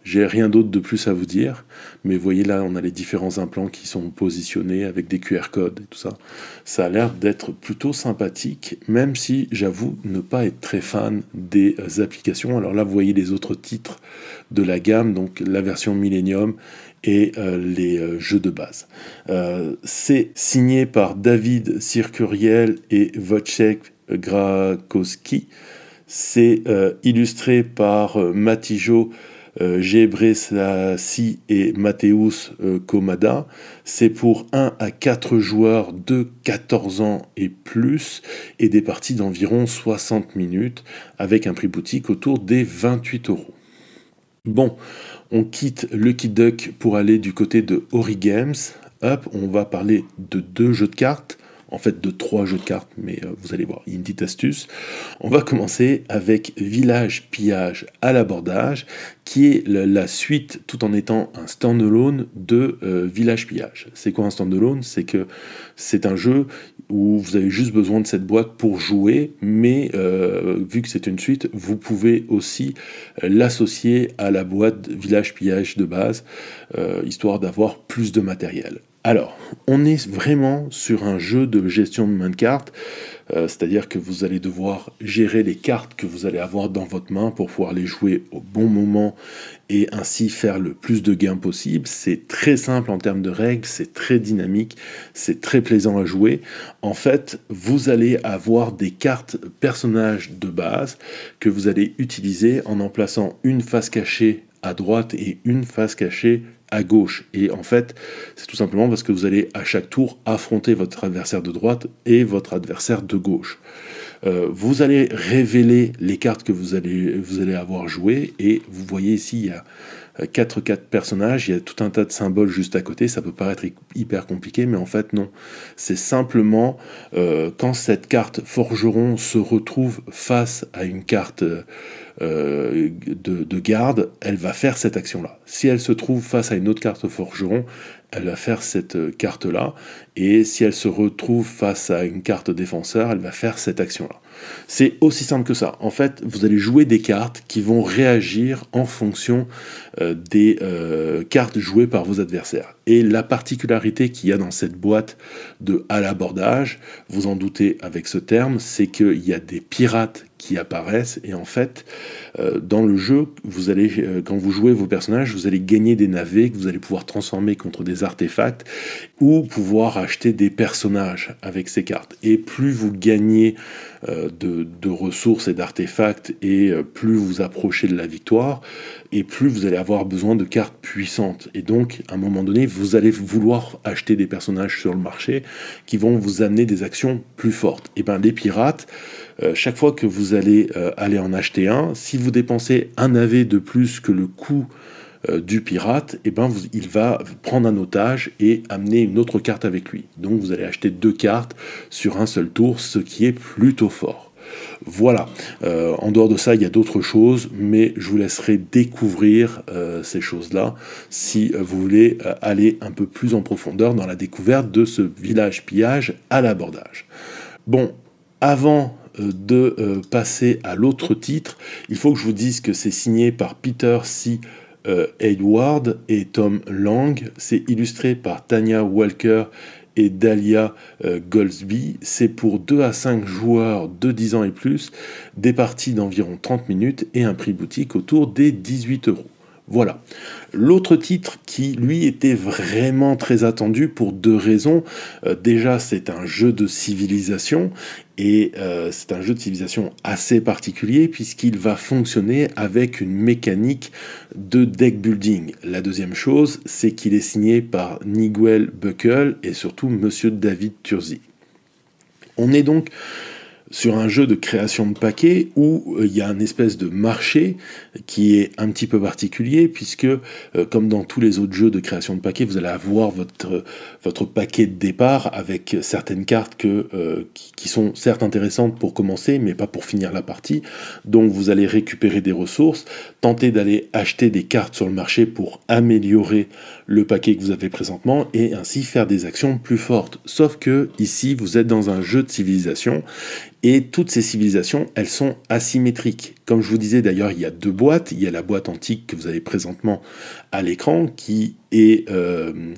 J'ai rien d'autre de plus à vous dire, mais voyez là, on a les différents implants qui sont positionnés avec des QR codes et tout ça. Ça a l'air d'être plutôt sympathique, même si j'avoue ne pas être très fan des euh, applications. Alors là, vous voyez les autres titres de la gamme, donc la version Millennium et euh, les euh, jeux de base. C'est signé par David Circuriel et Wojciech Grakowski. C'est illustré par Matijo euh, si et Mathéus euh, Komada. C'est pour 1 à 4 joueurs de 14 ans et plus et des parties d'environ 60 minutes avec un prix boutique autour des 28 euros. Bon, on quitte Lucky Duck pour aller du côté de Ori Games. Hop, on va parler de deux jeux de cartes en fait de trois jeux de cartes, mais euh, vous allez voir, il y a une petite astuce. On va commencer avec Village Pillage à l'abordage, qui est la suite, tout en étant un standalone de euh, Village Pillage. C'est quoi un standalone C'est que c'est un jeu où vous avez juste besoin de cette boîte pour jouer, mais euh, vu que c'est une suite, vous pouvez aussi l'associer à la boîte Village Pillage de base, histoire d'avoir plus de matériel. Alors, on est vraiment sur un jeu de gestion de main de cartes, euh, c'est-à-dire que vous allez devoir gérer les cartes que vous allez avoir dans votre main pour pouvoir les jouer au bon moment et ainsi faire le plus de gains possible. C'est très simple en termes de règles, c'est très dynamique, c'est très plaisant à jouer. En fait, vous allez avoir des cartes personnages de base que vous allez utiliser en en une face cachée à droite et une face cachée à gauche. Et en fait, c'est tout simplement parce que vous allez à chaque tour affronter votre adversaire de droite et votre adversaire de gauche. Euh, vous allez révéler les cartes que vous allez, vous allez avoir joué et vous voyez ici, il y a 4 euh, quatre personnages, il y a tout un tas de symboles juste à côté, ça peut paraître hyper compliqué, mais en fait non. C'est simplement euh, quand cette carte forgeron se retrouve face à une carte euh, de, de garde, elle va faire cette action-là. Si elle se trouve face à une autre carte forgeron, elle va faire cette euh, carte-là, et si elle se retrouve face à une carte défenseur, elle va faire cette action-là. C'est aussi simple que ça. En fait, vous allez jouer des cartes qui vont réagir en fonction euh, des euh, cartes jouées par vos adversaires. Et la particularité qu'il y a dans cette boîte de à l'abordage, vous en doutez avec ce terme, c'est qu'il y a des pirates qui apparaissent. Et en fait, euh, dans le jeu, vous allez, euh, quand vous jouez vos personnages, vous allez gagner des navets que vous allez pouvoir transformer contre des artefacts ou pouvoir acheter des personnages avec ces cartes. Et plus vous gagnez euh, de, ressources et d'artefacts, et plus vous approchez de la victoire, et plus vous allez avoir besoin de cartes puissantes. Et donc, à un moment donné, vous allez vouloir acheter des personnages sur le marché qui vont vous amener des actions plus fortes. Et ben les pirates, euh, chaque fois que vous allez euh, aller en acheter un, si vous dépensez un AV de plus que le coût euh, du pirate, et eh ben il va prendre un otage et amener une autre carte avec lui. Donc vous allez acheter deux cartes sur un seul tour, ce qui est plutôt fort. Voilà, en dehors de ça, il y a d'autres choses, mais je vous laisserai découvrir ces choses-là si vous voulez aller un peu plus en profondeur dans la découverte de ce village pillage à l'abordage. Bon, avant euh, de euh, passer à l'autre titre, il faut que je vous dise que c'est signé par Peter C. Euh, Edward et Tom Lang. C'est illustré par Tanya Walker et Dahlia Goldsby. C'est pour 2 à 5 joueurs de 10 ans et plus, des parties d'environ 30 minutes et un prix boutique autour des 18 euros. Voilà. L'autre titre qui, lui, était vraiment très attendu pour deux raisons. Euh, déjà, c'est un jeu de civilisation, et euh, c'est un jeu de civilisation assez particulier, puisqu'il va fonctionner avec une mécanique de deck building. La deuxième chose, c'est qu'il est signé par Nigel Buckle et surtout Monsieur David Turzi. On est donc sur un jeu de création de paquets où euh, il y a un espèce de marché qui est un petit peu particulier puisque euh, comme dans tous les autres jeux de création de paquets, vous allez avoir votre, euh, votre paquet de départ avec certaines cartes que, qui, qui, sont certes intéressantes pour commencer mais pas pour finir la partie. Donc vous allez récupérer des ressources, tenter d'aller acheter des cartes sur le marché pour améliorer le paquet que vous avez présentement et ainsi faire des actions plus fortes. Sauf que ici, vous êtes dans un jeu de civilisation et toutes ces civilisations, elles sont asymétriques. Comme je vous disais d'ailleurs, il y a deux boîtes. Il y a la boîte antique que vous avez présentement à l'écran qui est, euh,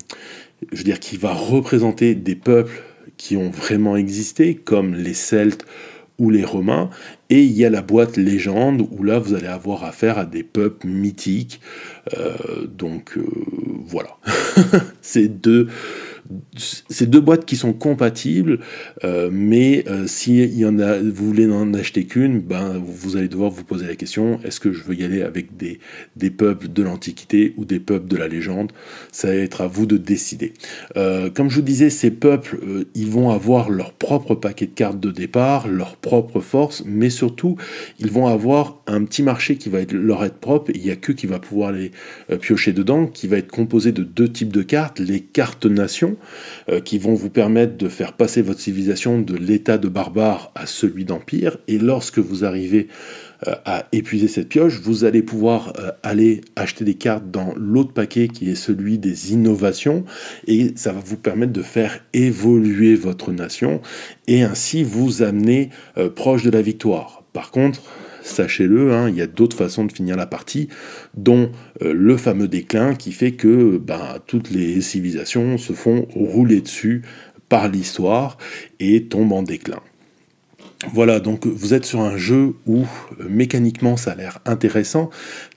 je veux dire, qui va représenter des peuples qui ont vraiment existé, comme les Celtes, les Romains, et il y a la boîte légende, où là vous allez avoir affaire à des peuples mythiques. Euh, donc euh, voilà, c'est deux ces deux boîtes qui sont compatibles, euh, mais euh, si vous voulez n'en acheter qu'une, ben, vous allez devoir vous poser la question est-ce que je veux y aller avec des, des peuples de l'Antiquité ou des peuples de la légende Ça va être à vous de décider. Euh, comme je vous disais, ces peuples, ils vont avoir leur propre paquet de cartes de départ, leur propre force, mais surtout, ils vont avoir un petit marché qui va être, leur être propre. Il n'y a que qui va pouvoir les piocher dedans, qui va être composé de deux types de cartes les cartes nations euh, qui vont vous permettre de faire passer votre civilisation de l'état de barbare à celui d'empire, et lorsque vous arrivez euh, à épuiser cette pioche, vous allez pouvoir euh, aller acheter des cartes dans l'autre paquet qui est celui des innovations, et ça va vous permettre de faire évoluer votre nation, et ainsi vous amener proche de la victoire. Par contre, sachez-le, hein, il y a d'autres façons de finir la partie, dont euh, le fameux déclin qui fait que bah, toutes les civilisations se font rouler dessus par l'histoire et tombent en déclin. Voilà, donc vous êtes sur un jeu où euh, mécaniquement ça a l'air intéressant,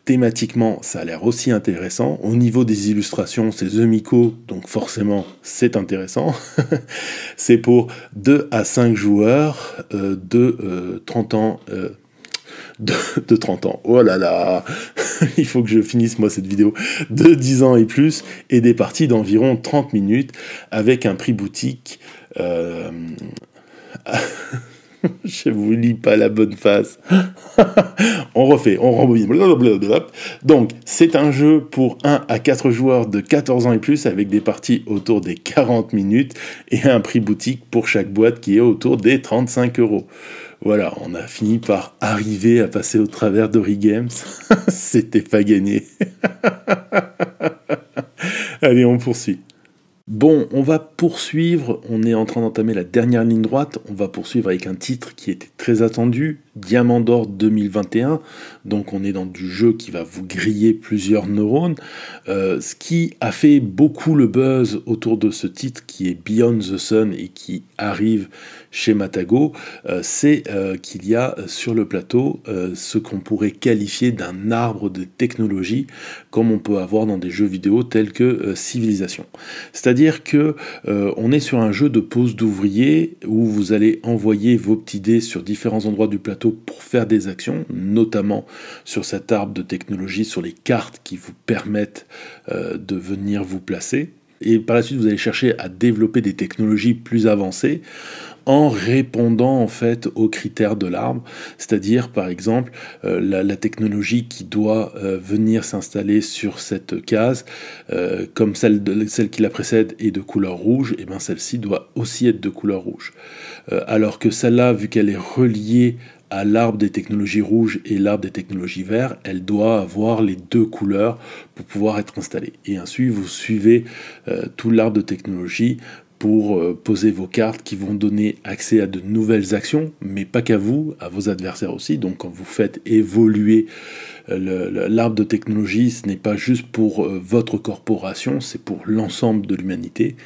thématiquement ça a l'air aussi intéressant, au niveau des illustrations c'est The Miko, donc forcément c'est intéressant. c'est pour 2 à 5 joueurs euh, de 30 ans de, 30 ans. Oh là là, il faut que je finisse moi cette vidéo de 10 ans et plus, et des parties d'environ 30 minutes avec un prix boutique. Euh, je vous lis pas la bonne face. on refait, on rembobine. Donc, c'est un jeu pour 1 à 4 joueurs de 14 ans et plus avec des parties autour des 40 minutes et un prix boutique pour chaque boîte qui est autour des 35 euros. Voilà, on a fini par arriver à passer au travers de Games. C'était pas gagné. Allez, on poursuit. Bon, on va poursuivre, on est en train d'entamer la dernière ligne droite, on va poursuivre avec un titre qui était très attendu, Diamant d'or 2021, donc on est dans du jeu qui va vous griller plusieurs neurones. Euh, ce qui a fait beaucoup le buzz autour de ce titre qui est Beyond the Sun et qui arrive chez Matago, euh, c'est euh, qu'il y a sur le plateau ce qu'on pourrait qualifier d'un arbre de technologie comme on peut avoir dans des jeux vidéo tels que Civilisation. C'est-à-dire que on est sur un jeu de pose d'ouvrier où vous allez envoyer vos petits dés sur différents endroits du plateau pour faire des actions, notamment sur cet arbre de technologie, sur les cartes qui vous permettent euh, de venir vous placer. Et par la suite, vous allez chercher à développer des technologies plus avancées en répondant en fait aux critères de l'arbre, c'est-à-dire par exemple euh, la, technologie qui doit euh, venir s'installer sur cette case, comme celle, celle qui la précède est de couleur rouge, et eh bien celle-ci doit aussi être de couleur rouge. alors que celle-là, vu qu'elle est reliée à l'arbre des technologies rouges et l'arbre des technologies verts, elle doit avoir les deux couleurs pour pouvoir être installée. Et ainsi, vous suivez euh, tout l'arbre de technologie pour euh, poser vos cartes qui vont donner accès à de nouvelles actions, mais pas qu'à vous, à vos adversaires aussi. Donc quand vous faites évoluer l'arbre de technologie, ce n'est pas juste pour euh, votre corporation, c'est pour l'ensemble de l'humanité,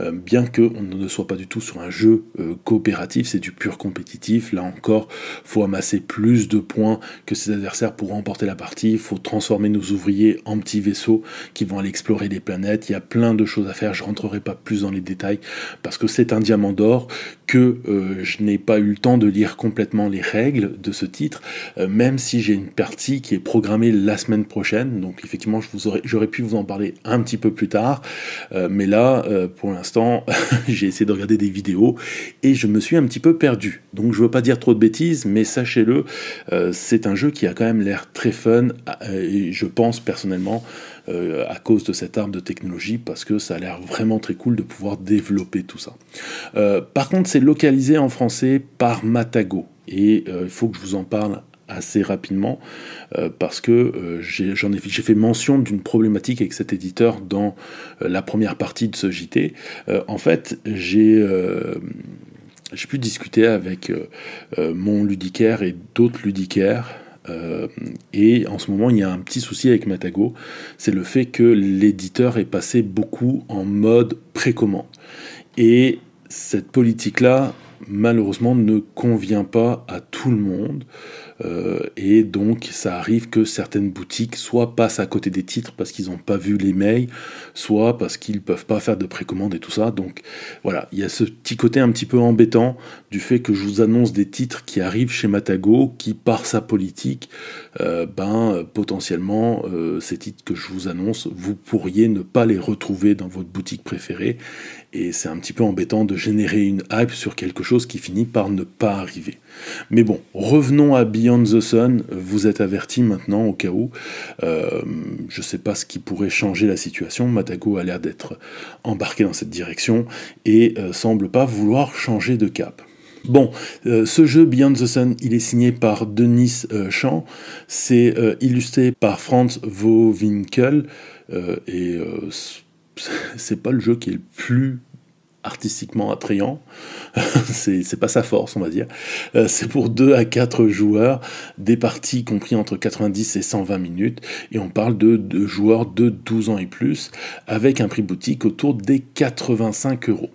euh, bien qu'on ne soit pas du tout sur un jeu euh, coopératif, c'est du pur compétitif. Là encore, faut amasser plus de points que ses adversaires pour remporter la partie, il faut transformer nos ouvriers en petits vaisseaux qui vont aller explorer les planètes, il y a plein de choses à faire, je ne rentrerai pas plus dans les détails parce que c'est un diamant d'or que je n'ai pas eu le temps de lire complètement les règles de ce titre, même si j'ai une partie qui est programmé la semaine prochaine. Donc effectivement, j'aurais pu vous en parler un petit peu plus tard. Euh, mais là, euh, pour l'instant, j'ai essayé de regarder des vidéos et je me suis un petit peu perdu. Donc je veux pas dire trop de bêtises, mais sachez-le, euh, c'est un jeu qui a quand même l'air très fun. Et je pense personnellement à cause de cette arme de technologie parce que ça a l'air vraiment très cool de pouvoir développer tout ça. par contre, c'est localisé en français par Matago et il faut que je vous en parle assez rapidement euh, parce que euh, j'ai fait mention d'une problématique avec cet éditeur dans euh, la première partie de ce JT. en fait, j'ai pu discuter avec mon ludicaire et d'autres ludicaires. et en ce moment, il y a un petit souci avec Matago, c'est le fait que l'éditeur est passé beaucoup en mode précommand Et cette politique-là, malheureusement, ne convient pas à tout le monde. Euh, et donc ça arrive que certaines boutiques soit passent à côté des titres parce qu'ils n'ont pas vu les mails, soit parce qu'ils ne peuvent pas faire de précommande et tout ça. Donc voilà, il y a ce petit côté un petit peu embêtant du fait que je vous annonce des titres qui arrivent chez Matago, qui par sa politique, euh, ben potentiellement euh, ces titres que je vous annonce, vous pourriez ne pas les retrouver dans votre boutique préférée et c'est un petit peu embêtant de générer une hype sur quelque chose qui finit par ne pas arriver. Mais bon, revenons à Beyond the Sun. Vous êtes averti maintenant au cas où. Euh, je ne sais pas ce qui pourrait changer la situation. Matago a l'air d'être embarqué dans cette direction et euh, semble pas vouloir changer de cap. Bon, euh, ce jeu Beyond the Sun, il est signé par Denis Chan. Champ, c'est illustré par Franz Vowinkel, et c'est pas le jeu qui est le plus artistiquement attrayant. c'est pas sa force, on va dire. Euh, c'est pour 2 à 4 joueurs, des parties compris entre 90 et 120 minutes. Et on parle de, joueurs de 12 ans et plus, avec un prix boutique autour des 85 euros.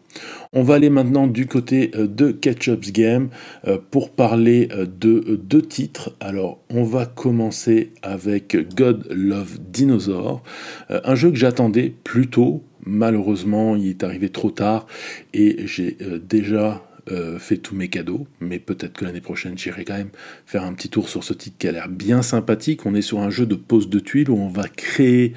On va aller maintenant du côté euh, de Ketchup's Game euh, pour parler de deux titres. Alors, on va commencer avec God Love Dinosaur, un jeu que j'attendais plutôt Malheureusement, il est arrivé trop tard et j'ai euh, déjà euh, fait tous mes cadeaux, mais peut-être que l'année prochaine j'irai quand même faire un petit tour sur ce titre qui a l'air bien sympathique. On est sur un jeu de pose de tuiles où on va créer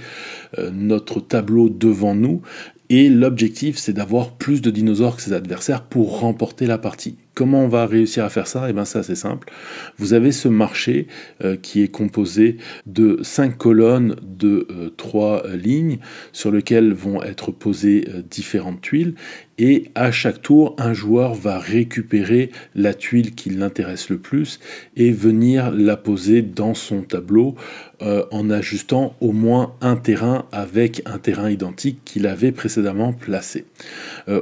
euh, notre tableau devant nous et l'objectif c'est d'avoir plus de dinosaures que ses adversaires pour remporter la partie. Comment on va réussir à faire ça Eh bien, c'est assez simple. Vous avez ce marché euh, qui est composé de cinq colonnes de 3 euh, trois euh, lignes sur lesquelles vont être posées différentes tuiles. Et à chaque tour, un joueur va récupérer la tuile qui l'intéresse le plus et venir la poser dans son tableau en ajustant au moins un terrain avec un terrain identique qu'il avait précédemment placé.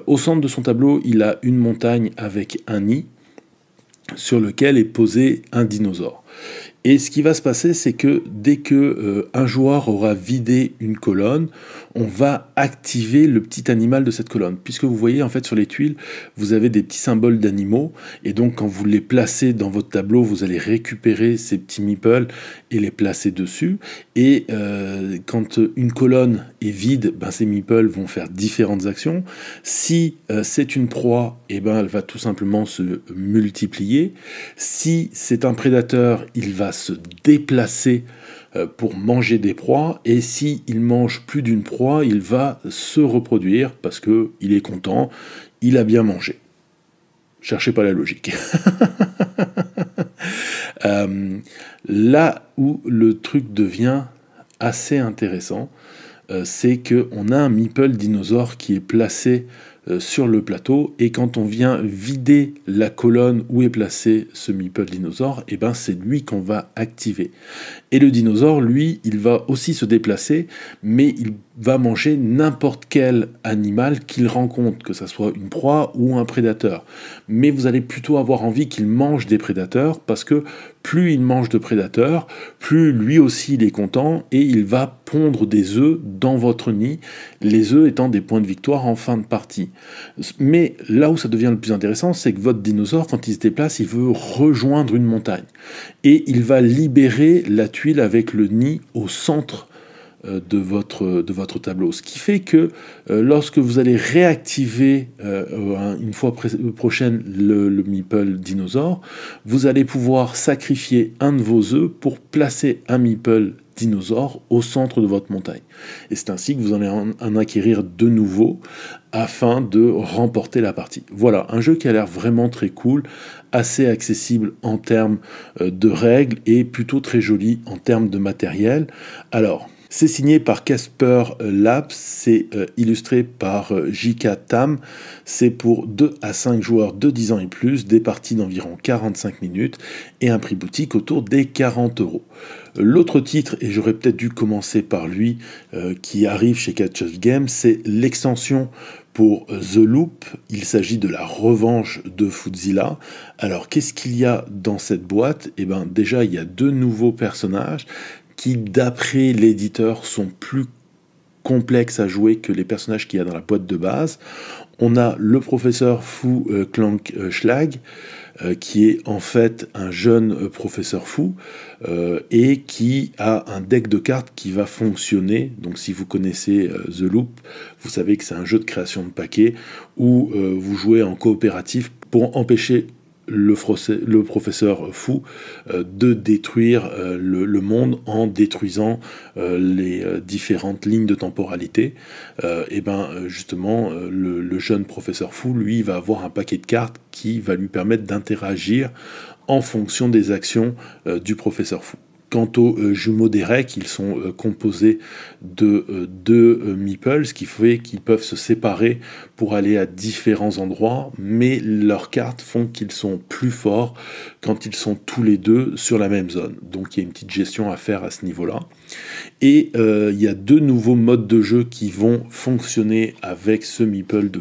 au centre de son tableau, il a une montagne avec un sur lequel est posé un dinosaure. Et ce qui va se passer, c'est que dès que euh, un joueur aura vidé une colonne, on va activer le petit animal de cette colonne. Puisque vous voyez, en fait, sur les tuiles, vous avez des petits symboles d'animaux. Et donc, quand vous les placez dans votre tableau, vous allez récupérer ces petits meeples et les placer dessus. Et euh, quand une colonne vide, ben ces meeples vont faire différentes actions. Si euh, c'est une proie, et eh ben elle va tout simplement se multiplier. Si c'est un prédateur, il va se déplacer euh, pour manger des proies. Et si il mange plus d'une proie, il va se reproduire parce que il est content, il a bien mangé. Cherchez pas la logique. Euh, là où le truc devient assez intéressant, euh, c'est qu'on a un meeple dinosaure qui est placé euh, sur le plateau et quand on vient vider la colonne où est placé ce meeple dinosaure, et eh ben c'est lui qu'on va activer. Et le dinosaure, lui, il va aussi se déplacer, mais il va manger n'importe quel animal qu'il rencontre, que ce soit une proie ou un prédateur. Mais vous allez plutôt avoir envie qu'il mange des prédateurs, parce que plus il mange de prédateurs, plus lui aussi il est content, et il va pondre des œufs dans votre nid, les œufs étant des points de victoire en fin de partie. Mais là où ça devient le plus intéressant, c'est que votre dinosaure, quand il se déplace, il veut rejoindre une montagne, et il va libérer la tuile avec le nid au centre euh, de votre, euh, de votre tableau. Ce qui fait que euh, lorsque vous allez réactiver une fois prochaine le, meeple dinosaure, vous allez pouvoir sacrifier un de vos œufs pour placer un meeple dinosaure au centre de votre montagne. Et c'est ainsi que vous allez en, acquérir de nouveau afin de remporter la partie. Voilà, un jeu qui a l'air vraiment très cool, assez accessible en termes de règles et plutôt très joli en termes de matériel. Alors, c'est signé par Casper euh, Laps, c'est euh, illustré par euh, J.K. Tam. C'est pour 2 à 5 joueurs de 10 ans et plus, des parties d'environ 45 minutes et un prix boutique autour des 40 euros. L'autre titre, et j'aurais peut-être dû commencer par lui, qui arrive chez Catch Up Games, c'est l'extension pour The Loop. Il s'agit de la revanche de Foodzilla. Alors, qu'est-ce qu'il y a dans cette boîte Eh bien, déjà, il y a deux nouveaux personnages qui, d'après l'éditeur, sont plus complexes à jouer que les personnages qu'il y a dans la boîte de base. On a le professeur fou Clank euh, euh, Schlag, euh, qui est en fait un jeune professeur fou et qui a un deck de cartes qui va fonctionner. Donc si vous connaissez The Loop, vous savez que c'est un jeu de création de paquets où vous jouez en coopératif pour empêcher le, le professeur fou euh, de détruire euh, le, monde en détruisant euh, les différentes lignes de temporalité, et ben justement le, jeune professeur fou, lui, va avoir un paquet de cartes qui va lui permettre d'interagir en fonction des actions du professeur Fou. Quant aux euh, jumeaux des ils sont euh, composés de euh, deux meeples, ce qui fait qu'ils peuvent se séparer pour aller à différents endroits, mais leurs cartes font qu'ils sont plus forts quand ils sont tous les deux sur la même zone. Donc il y a une petite gestion à faire à ce niveau-là. Et il y a deux nouveaux modes de jeu qui vont fonctionner avec ce meeple de,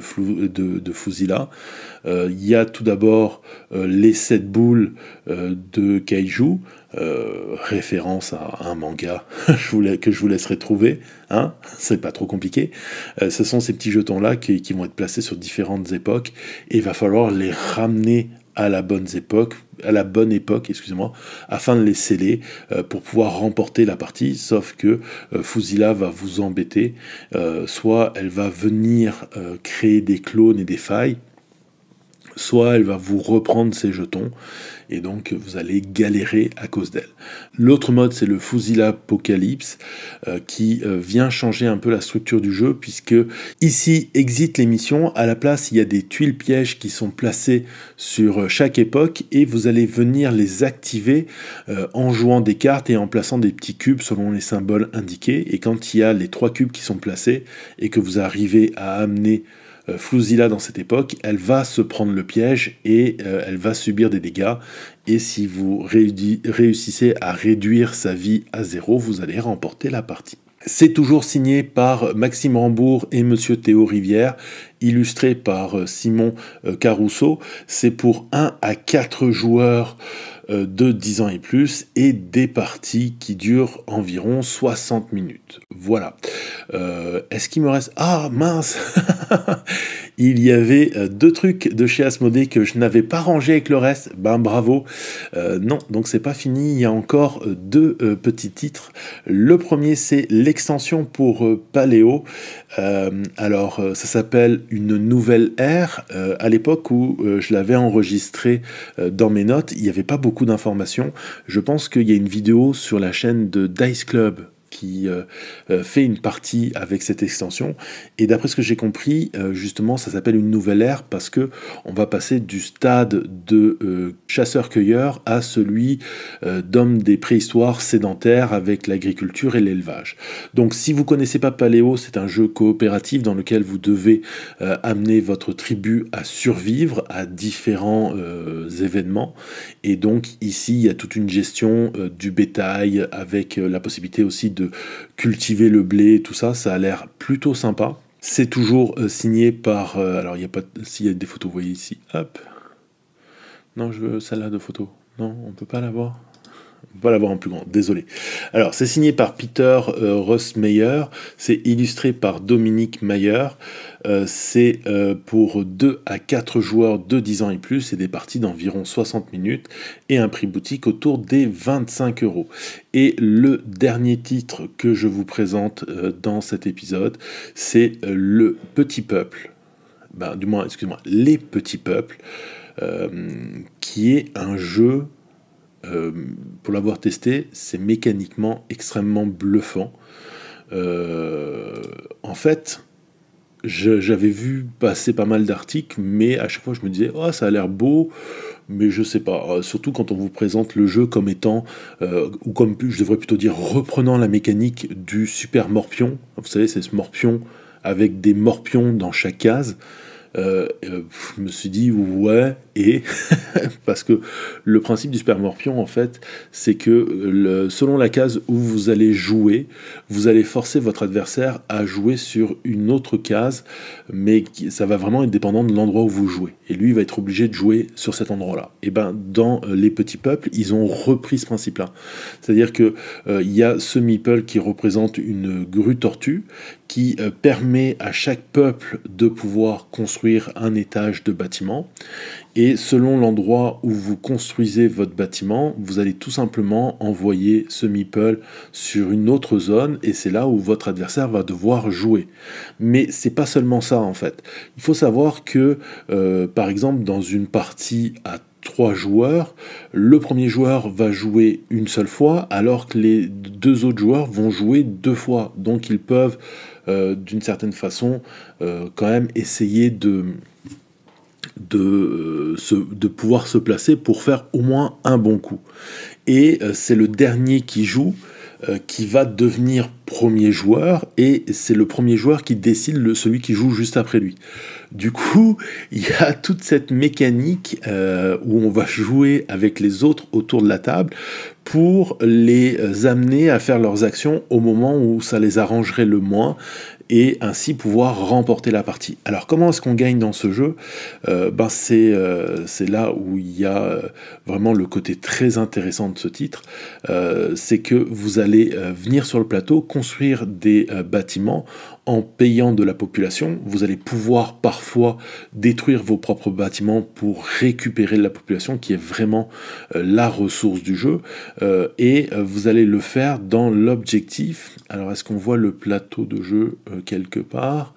il y a tout d'abord les 7 boules de Kaiju euh, référence à un manga je que je vous laisserai trouver, hein c'est pas trop compliqué. Euh, ce sont ces petits jetons-là qui, vont être placés sur différentes époques et il va falloir les ramener à la bonne époque, à la bonne époque, excusez-moi, afin de les sceller euh, pour pouvoir remporter la partie. Sauf que Fuzila va vous embêter, soit elle va venir créer des clones et des failles soit elle va vous reprendre ses jetons et donc vous allez galérer à cause d'elle. L'autre mode c'est le Fusil Apocalypse euh, qui euh, vient changer un peu la structure du jeu puisque ici exit les missions, à la place il y a des tuiles pièges qui sont placées sur euh, chaque époque et vous allez venir les activer en jouant des cartes et en plaçant des petits cubes selon les symboles indiqués et quand il y a les trois cubes qui sont placés et que vous arrivez à amener euh, dans cette époque, elle va se prendre le piège et euh, elle va subir des dégâts. Et si vous réussissez à réduire sa vie à zéro, vous allez remporter la partie. C'est toujours signé par Maxime Rambourg et Monsieur Théo Rivière, illustré par euh, Simon euh, Carousseau. C'est pour 1 à 4 joueurs euh, de 10 ans et plus et des parties qui durent environ 60 minutes. Voilà. Euh, est-ce qu'il me reste... Ah mince il y avait euh, deux trucs de chez Asmodée que je n'avais pas rangé avec le reste. Ben bravo. Euh, non, donc c'est pas fini. Il y a encore euh, deux petits titres. Le premier, c'est l'extension pour Paléo. alors, ça s'appelle Une nouvelle ère. à l'époque où je l'avais enregistré dans mes notes, il n'y avait pas beaucoup d'informations. Je pense qu'il y a une vidéo sur la chaîne de Dice Club qui euh, euh, fait une partie avec cette extension. Et d'après ce que j'ai compris, euh, justement, ça s'appelle une nouvelle ère parce que on va passer du stade de chasseur-cueilleur à celui d'homme des préhistoires sédentaires avec l'agriculture et l'élevage. Donc, si vous connaissez pas Paléo, c'est un jeu coopératif dans lequel vous devez amener votre tribu à survivre à différents événements. Et donc, ici, il y a toute une gestion du bétail avec la possibilité aussi de cultiver le blé, tout ça, ça a l'air plutôt sympa. C'est toujours euh, signé par. Euh, alors, il y a pas. S'il y a des photos, voyez ici. Hop. Non, je veux celle-là de photo. Non, on peut pas la voir va pas l'avoir en plus grand, désolé. Alors, c'est signé par Peter euh, ross Meyer c'est illustré par Dominique Mayer, euh, c'est euh, pour 2 à 4 joueurs de 10 ans et plus et des parties d'environ 60 minutes et un prix boutique autour des 25 euros. Et le dernier titre que je vous présente euh, dans cet épisode, c'est Le Petit Peuple. Ben, du moins, excuse-moi, Les Petits Peuples, qui est un jeu pour l'avoir testé, c'est mécaniquement extrêmement bluffant. en fait, j'avais vu passer pas mal d'articles, mais à chaque fois je me disais, oh, ça a l'air beau, mais je sais pas. Euh, surtout quand on vous présente le jeu comme étant, euh, ou comme je devrais plutôt dire, reprenant la mécanique du super morpion. Vous savez, c'est ce morpion avec des morpions dans chaque case. Euh, euh, je me suis dit ouais et parce que le principe du spermorpion en fait c'est que euh, selon la case où vous allez jouer vous allez forcer votre adversaire à jouer sur une autre case mais ça va vraiment être dépendant de l'endroit où vous jouez et lui il va être obligé de jouer sur cet endroit là et ben dans les petits peuples ils ont repris ce principe là c'est à dire que il y a ce meeple qui représente une grue tortue qui euh, permet à chaque peuple de pouvoir construire un étage de bâtiment. Et selon l'endroit où vous construisez votre bâtiment, vous allez tout simplement envoyer ce meeple sur une autre zone et c'est là où votre adversaire va devoir jouer. Mais c'est pas seulement ça en fait. Il faut savoir que euh, par exemple dans une partie à trois joueurs. Le premier joueur va jouer une seule fois, alors que les deux autres joueurs vont jouer deux fois. Donc ils peuvent euh, d'une certaine façon, euh, quand même essayer euh, de, pouvoir se placer pour faire au moins un bon coup. Et c'est le dernier qui joue qui va devenir premier joueur et c'est le premier joueur qui décide celui qui joue juste après lui. Du coup, il y a toute cette mécanique euh, où on va jouer avec les autres autour de la table pour les euh, amener à faire leurs actions au moment où ça les arrangerait le moins et ainsi pouvoir remporter la partie. Alors comment est-ce qu'on gagne dans ce jeu euh, ben, c'est, là où il y a vraiment le côté très intéressant de ce titre, c'est que vous allez venir sur le plateau construire des bâtiments en payant de la population, vous allez pouvoir parfois détruire vos propres bâtiments pour récupérer de la population qui est vraiment euh, la ressource du jeu. Euh, et euh, vous allez le faire dans l'objectif. Alors est-ce qu'on voit le plateau de jeu quelque part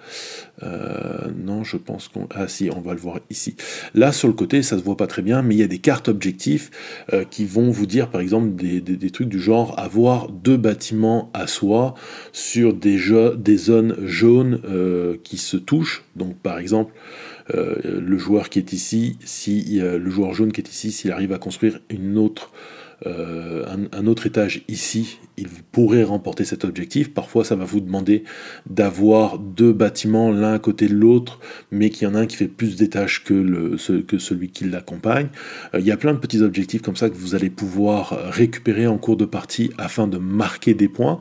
euh, non, je pense qu'on... Ah si, on va le voir ici. Là, sur le côté, ça se voit pas très bien, mais il y a des cartes objectifs euh, qui vont vous dire, par exemple, des, trucs du genre avoir deux bâtiments à soi sur des, des zones jaunes euh, qui se touchent. Donc, par exemple, le joueur qui est ici, si le joueur jaune qui est ici, s'il arrive à construire une autre euh, un, autre étage ici, il pourrait remporter cet objectif. Parfois, ça va vous demander d'avoir deux bâtiments l'un à côté de l'autre, mais qu'il y en a un qui fait plus d'étages que, que celui qui l'accompagne. Euh, il y a plein de petits objectifs comme ça que vous allez pouvoir récupérer en cours de partie afin de marquer des points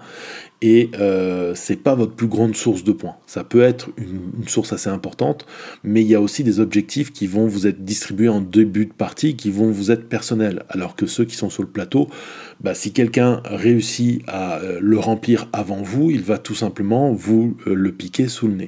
et ce euh, c'est pas votre plus grande source de points. Ça peut être une, une, source assez importante, mais il y a aussi des objectifs qui vont vous être distribués en début de partie, qui vont vous être personnels, alors que ceux qui sont sur le plateau, bah, si quelqu'un réussit à euh, le remplir avant vous, il va tout simplement vous euh, le piquer sous le nez.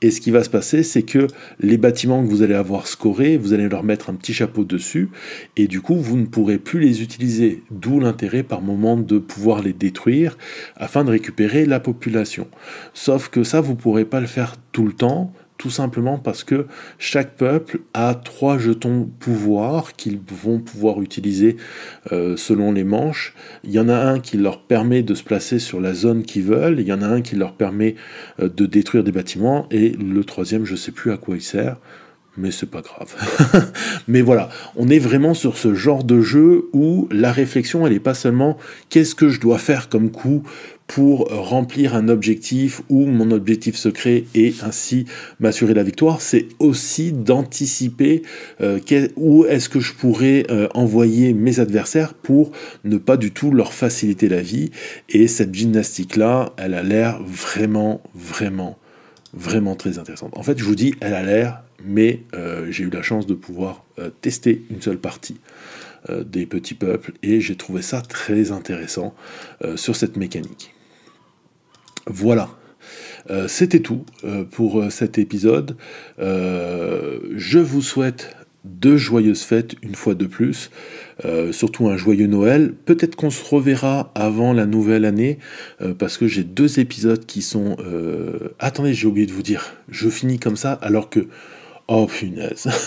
Et ce qui va se passer, c'est que les bâtiments que vous allez avoir scorés, vous allez leur mettre un petit chapeau dessus, et du coup, vous ne pourrez plus les utiliser, d'où l'intérêt par moment de pouvoir les détruire afin de récupérer la population. Sauf que ça, vous ne pourrez pas le faire tout le temps, tout simplement parce que chaque peuple a trois jetons pouvoir qu'ils vont pouvoir utiliser euh, selon les manches. Il y en a un qui leur permet de se placer sur la zone qu'ils veulent, il y en a un qui leur permet euh, de détruire des bâtiments, et le troisième, je ne sais plus à quoi il sert. Mais c'est pas grave. mais voilà, on est vraiment sur ce genre de jeu où la réflexion, elle n'est pas seulement qu'est-ce que je dois faire comme coup pour remplir un objectif ou mon objectif secret et ainsi m'assurer la victoire. C'est aussi d'anticiper euh, où est-ce que je pourrais euh, envoyer mes adversaires pour ne pas du tout leur faciliter la vie. Et cette gymnastique-là, elle a l'air vraiment, vraiment, vraiment très intéressante. En fait, je vous dis, elle a l'air, mais euh, j'ai eu la chance de pouvoir tester une seule partie des petits peuples et j'ai trouvé ça très intéressant sur cette mécanique. Voilà. Euh, c'était tout euh, pour euh, cet épisode. je vous souhaite de joyeuses fêtes une fois de plus, surtout un joyeux Noël. Peut-être qu'on se reverra avant la nouvelle année parce que j'ai deux épisodes qui sont... Attendez, j'ai oublié de vous dire, je finis comme ça alors que... Oh punaise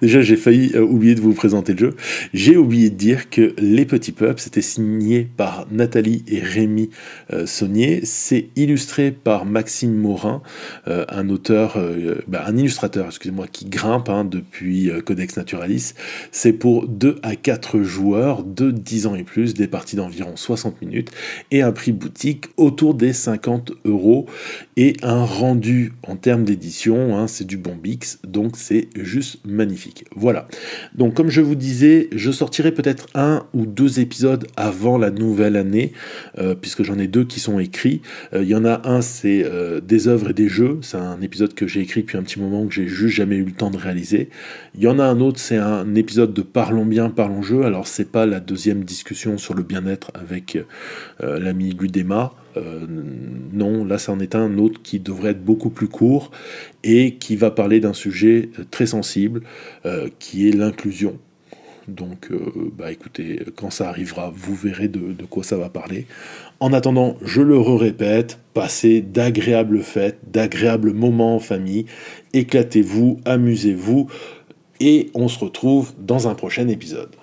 Déjà, j'ai failli euh, oublier de vous présenter le jeu. J'ai oublié de dire que Les Petits Peuples, c'était signé par Nathalie et Rémi euh, Saunier. C'est illustré par Maxime Morin, euh, un auteur, bah, un illustrateur, excusez-moi, qui grimpe hein, depuis Codex Naturalis. C'est pour 2 à 4 joueurs de 10 ans et plus, des parties d'environ 60 minutes et un prix boutique autour des 50 euros et un rendu en termes d'édition, hein, c'est du bon Bix, donc c'est juste magnifique. Voilà. Donc comme je vous disais, je sortirai peut-être un ou deux épisodes avant la nouvelle année, euh, puisque j'en ai deux qui sont écrits. Euh, il y en a un, c'est euh, des œuvres et des jeux. C'est un épisode que j'ai écrit depuis un petit moment que j'ai juste jamais eu le temps de réaliser. Il y en a un autre, c'est un épisode de Parlons bien, parlons jeu. Alors c'est pas la deuxième discussion sur le bien-être avec l'ami Ludema euh, non, là, c'en est un autre qui devrait être beaucoup plus court et qui va parler d'un sujet euh, très sensible, euh, qui est l'inclusion. Donc, bah écoutez, quand ça arrivera, vous verrez de, de, quoi ça va parler. En attendant, je le répète, passez d'agréables fêtes, d'agréables moments en famille, éclatez-vous, amusez-vous, et on se retrouve dans un prochain épisode.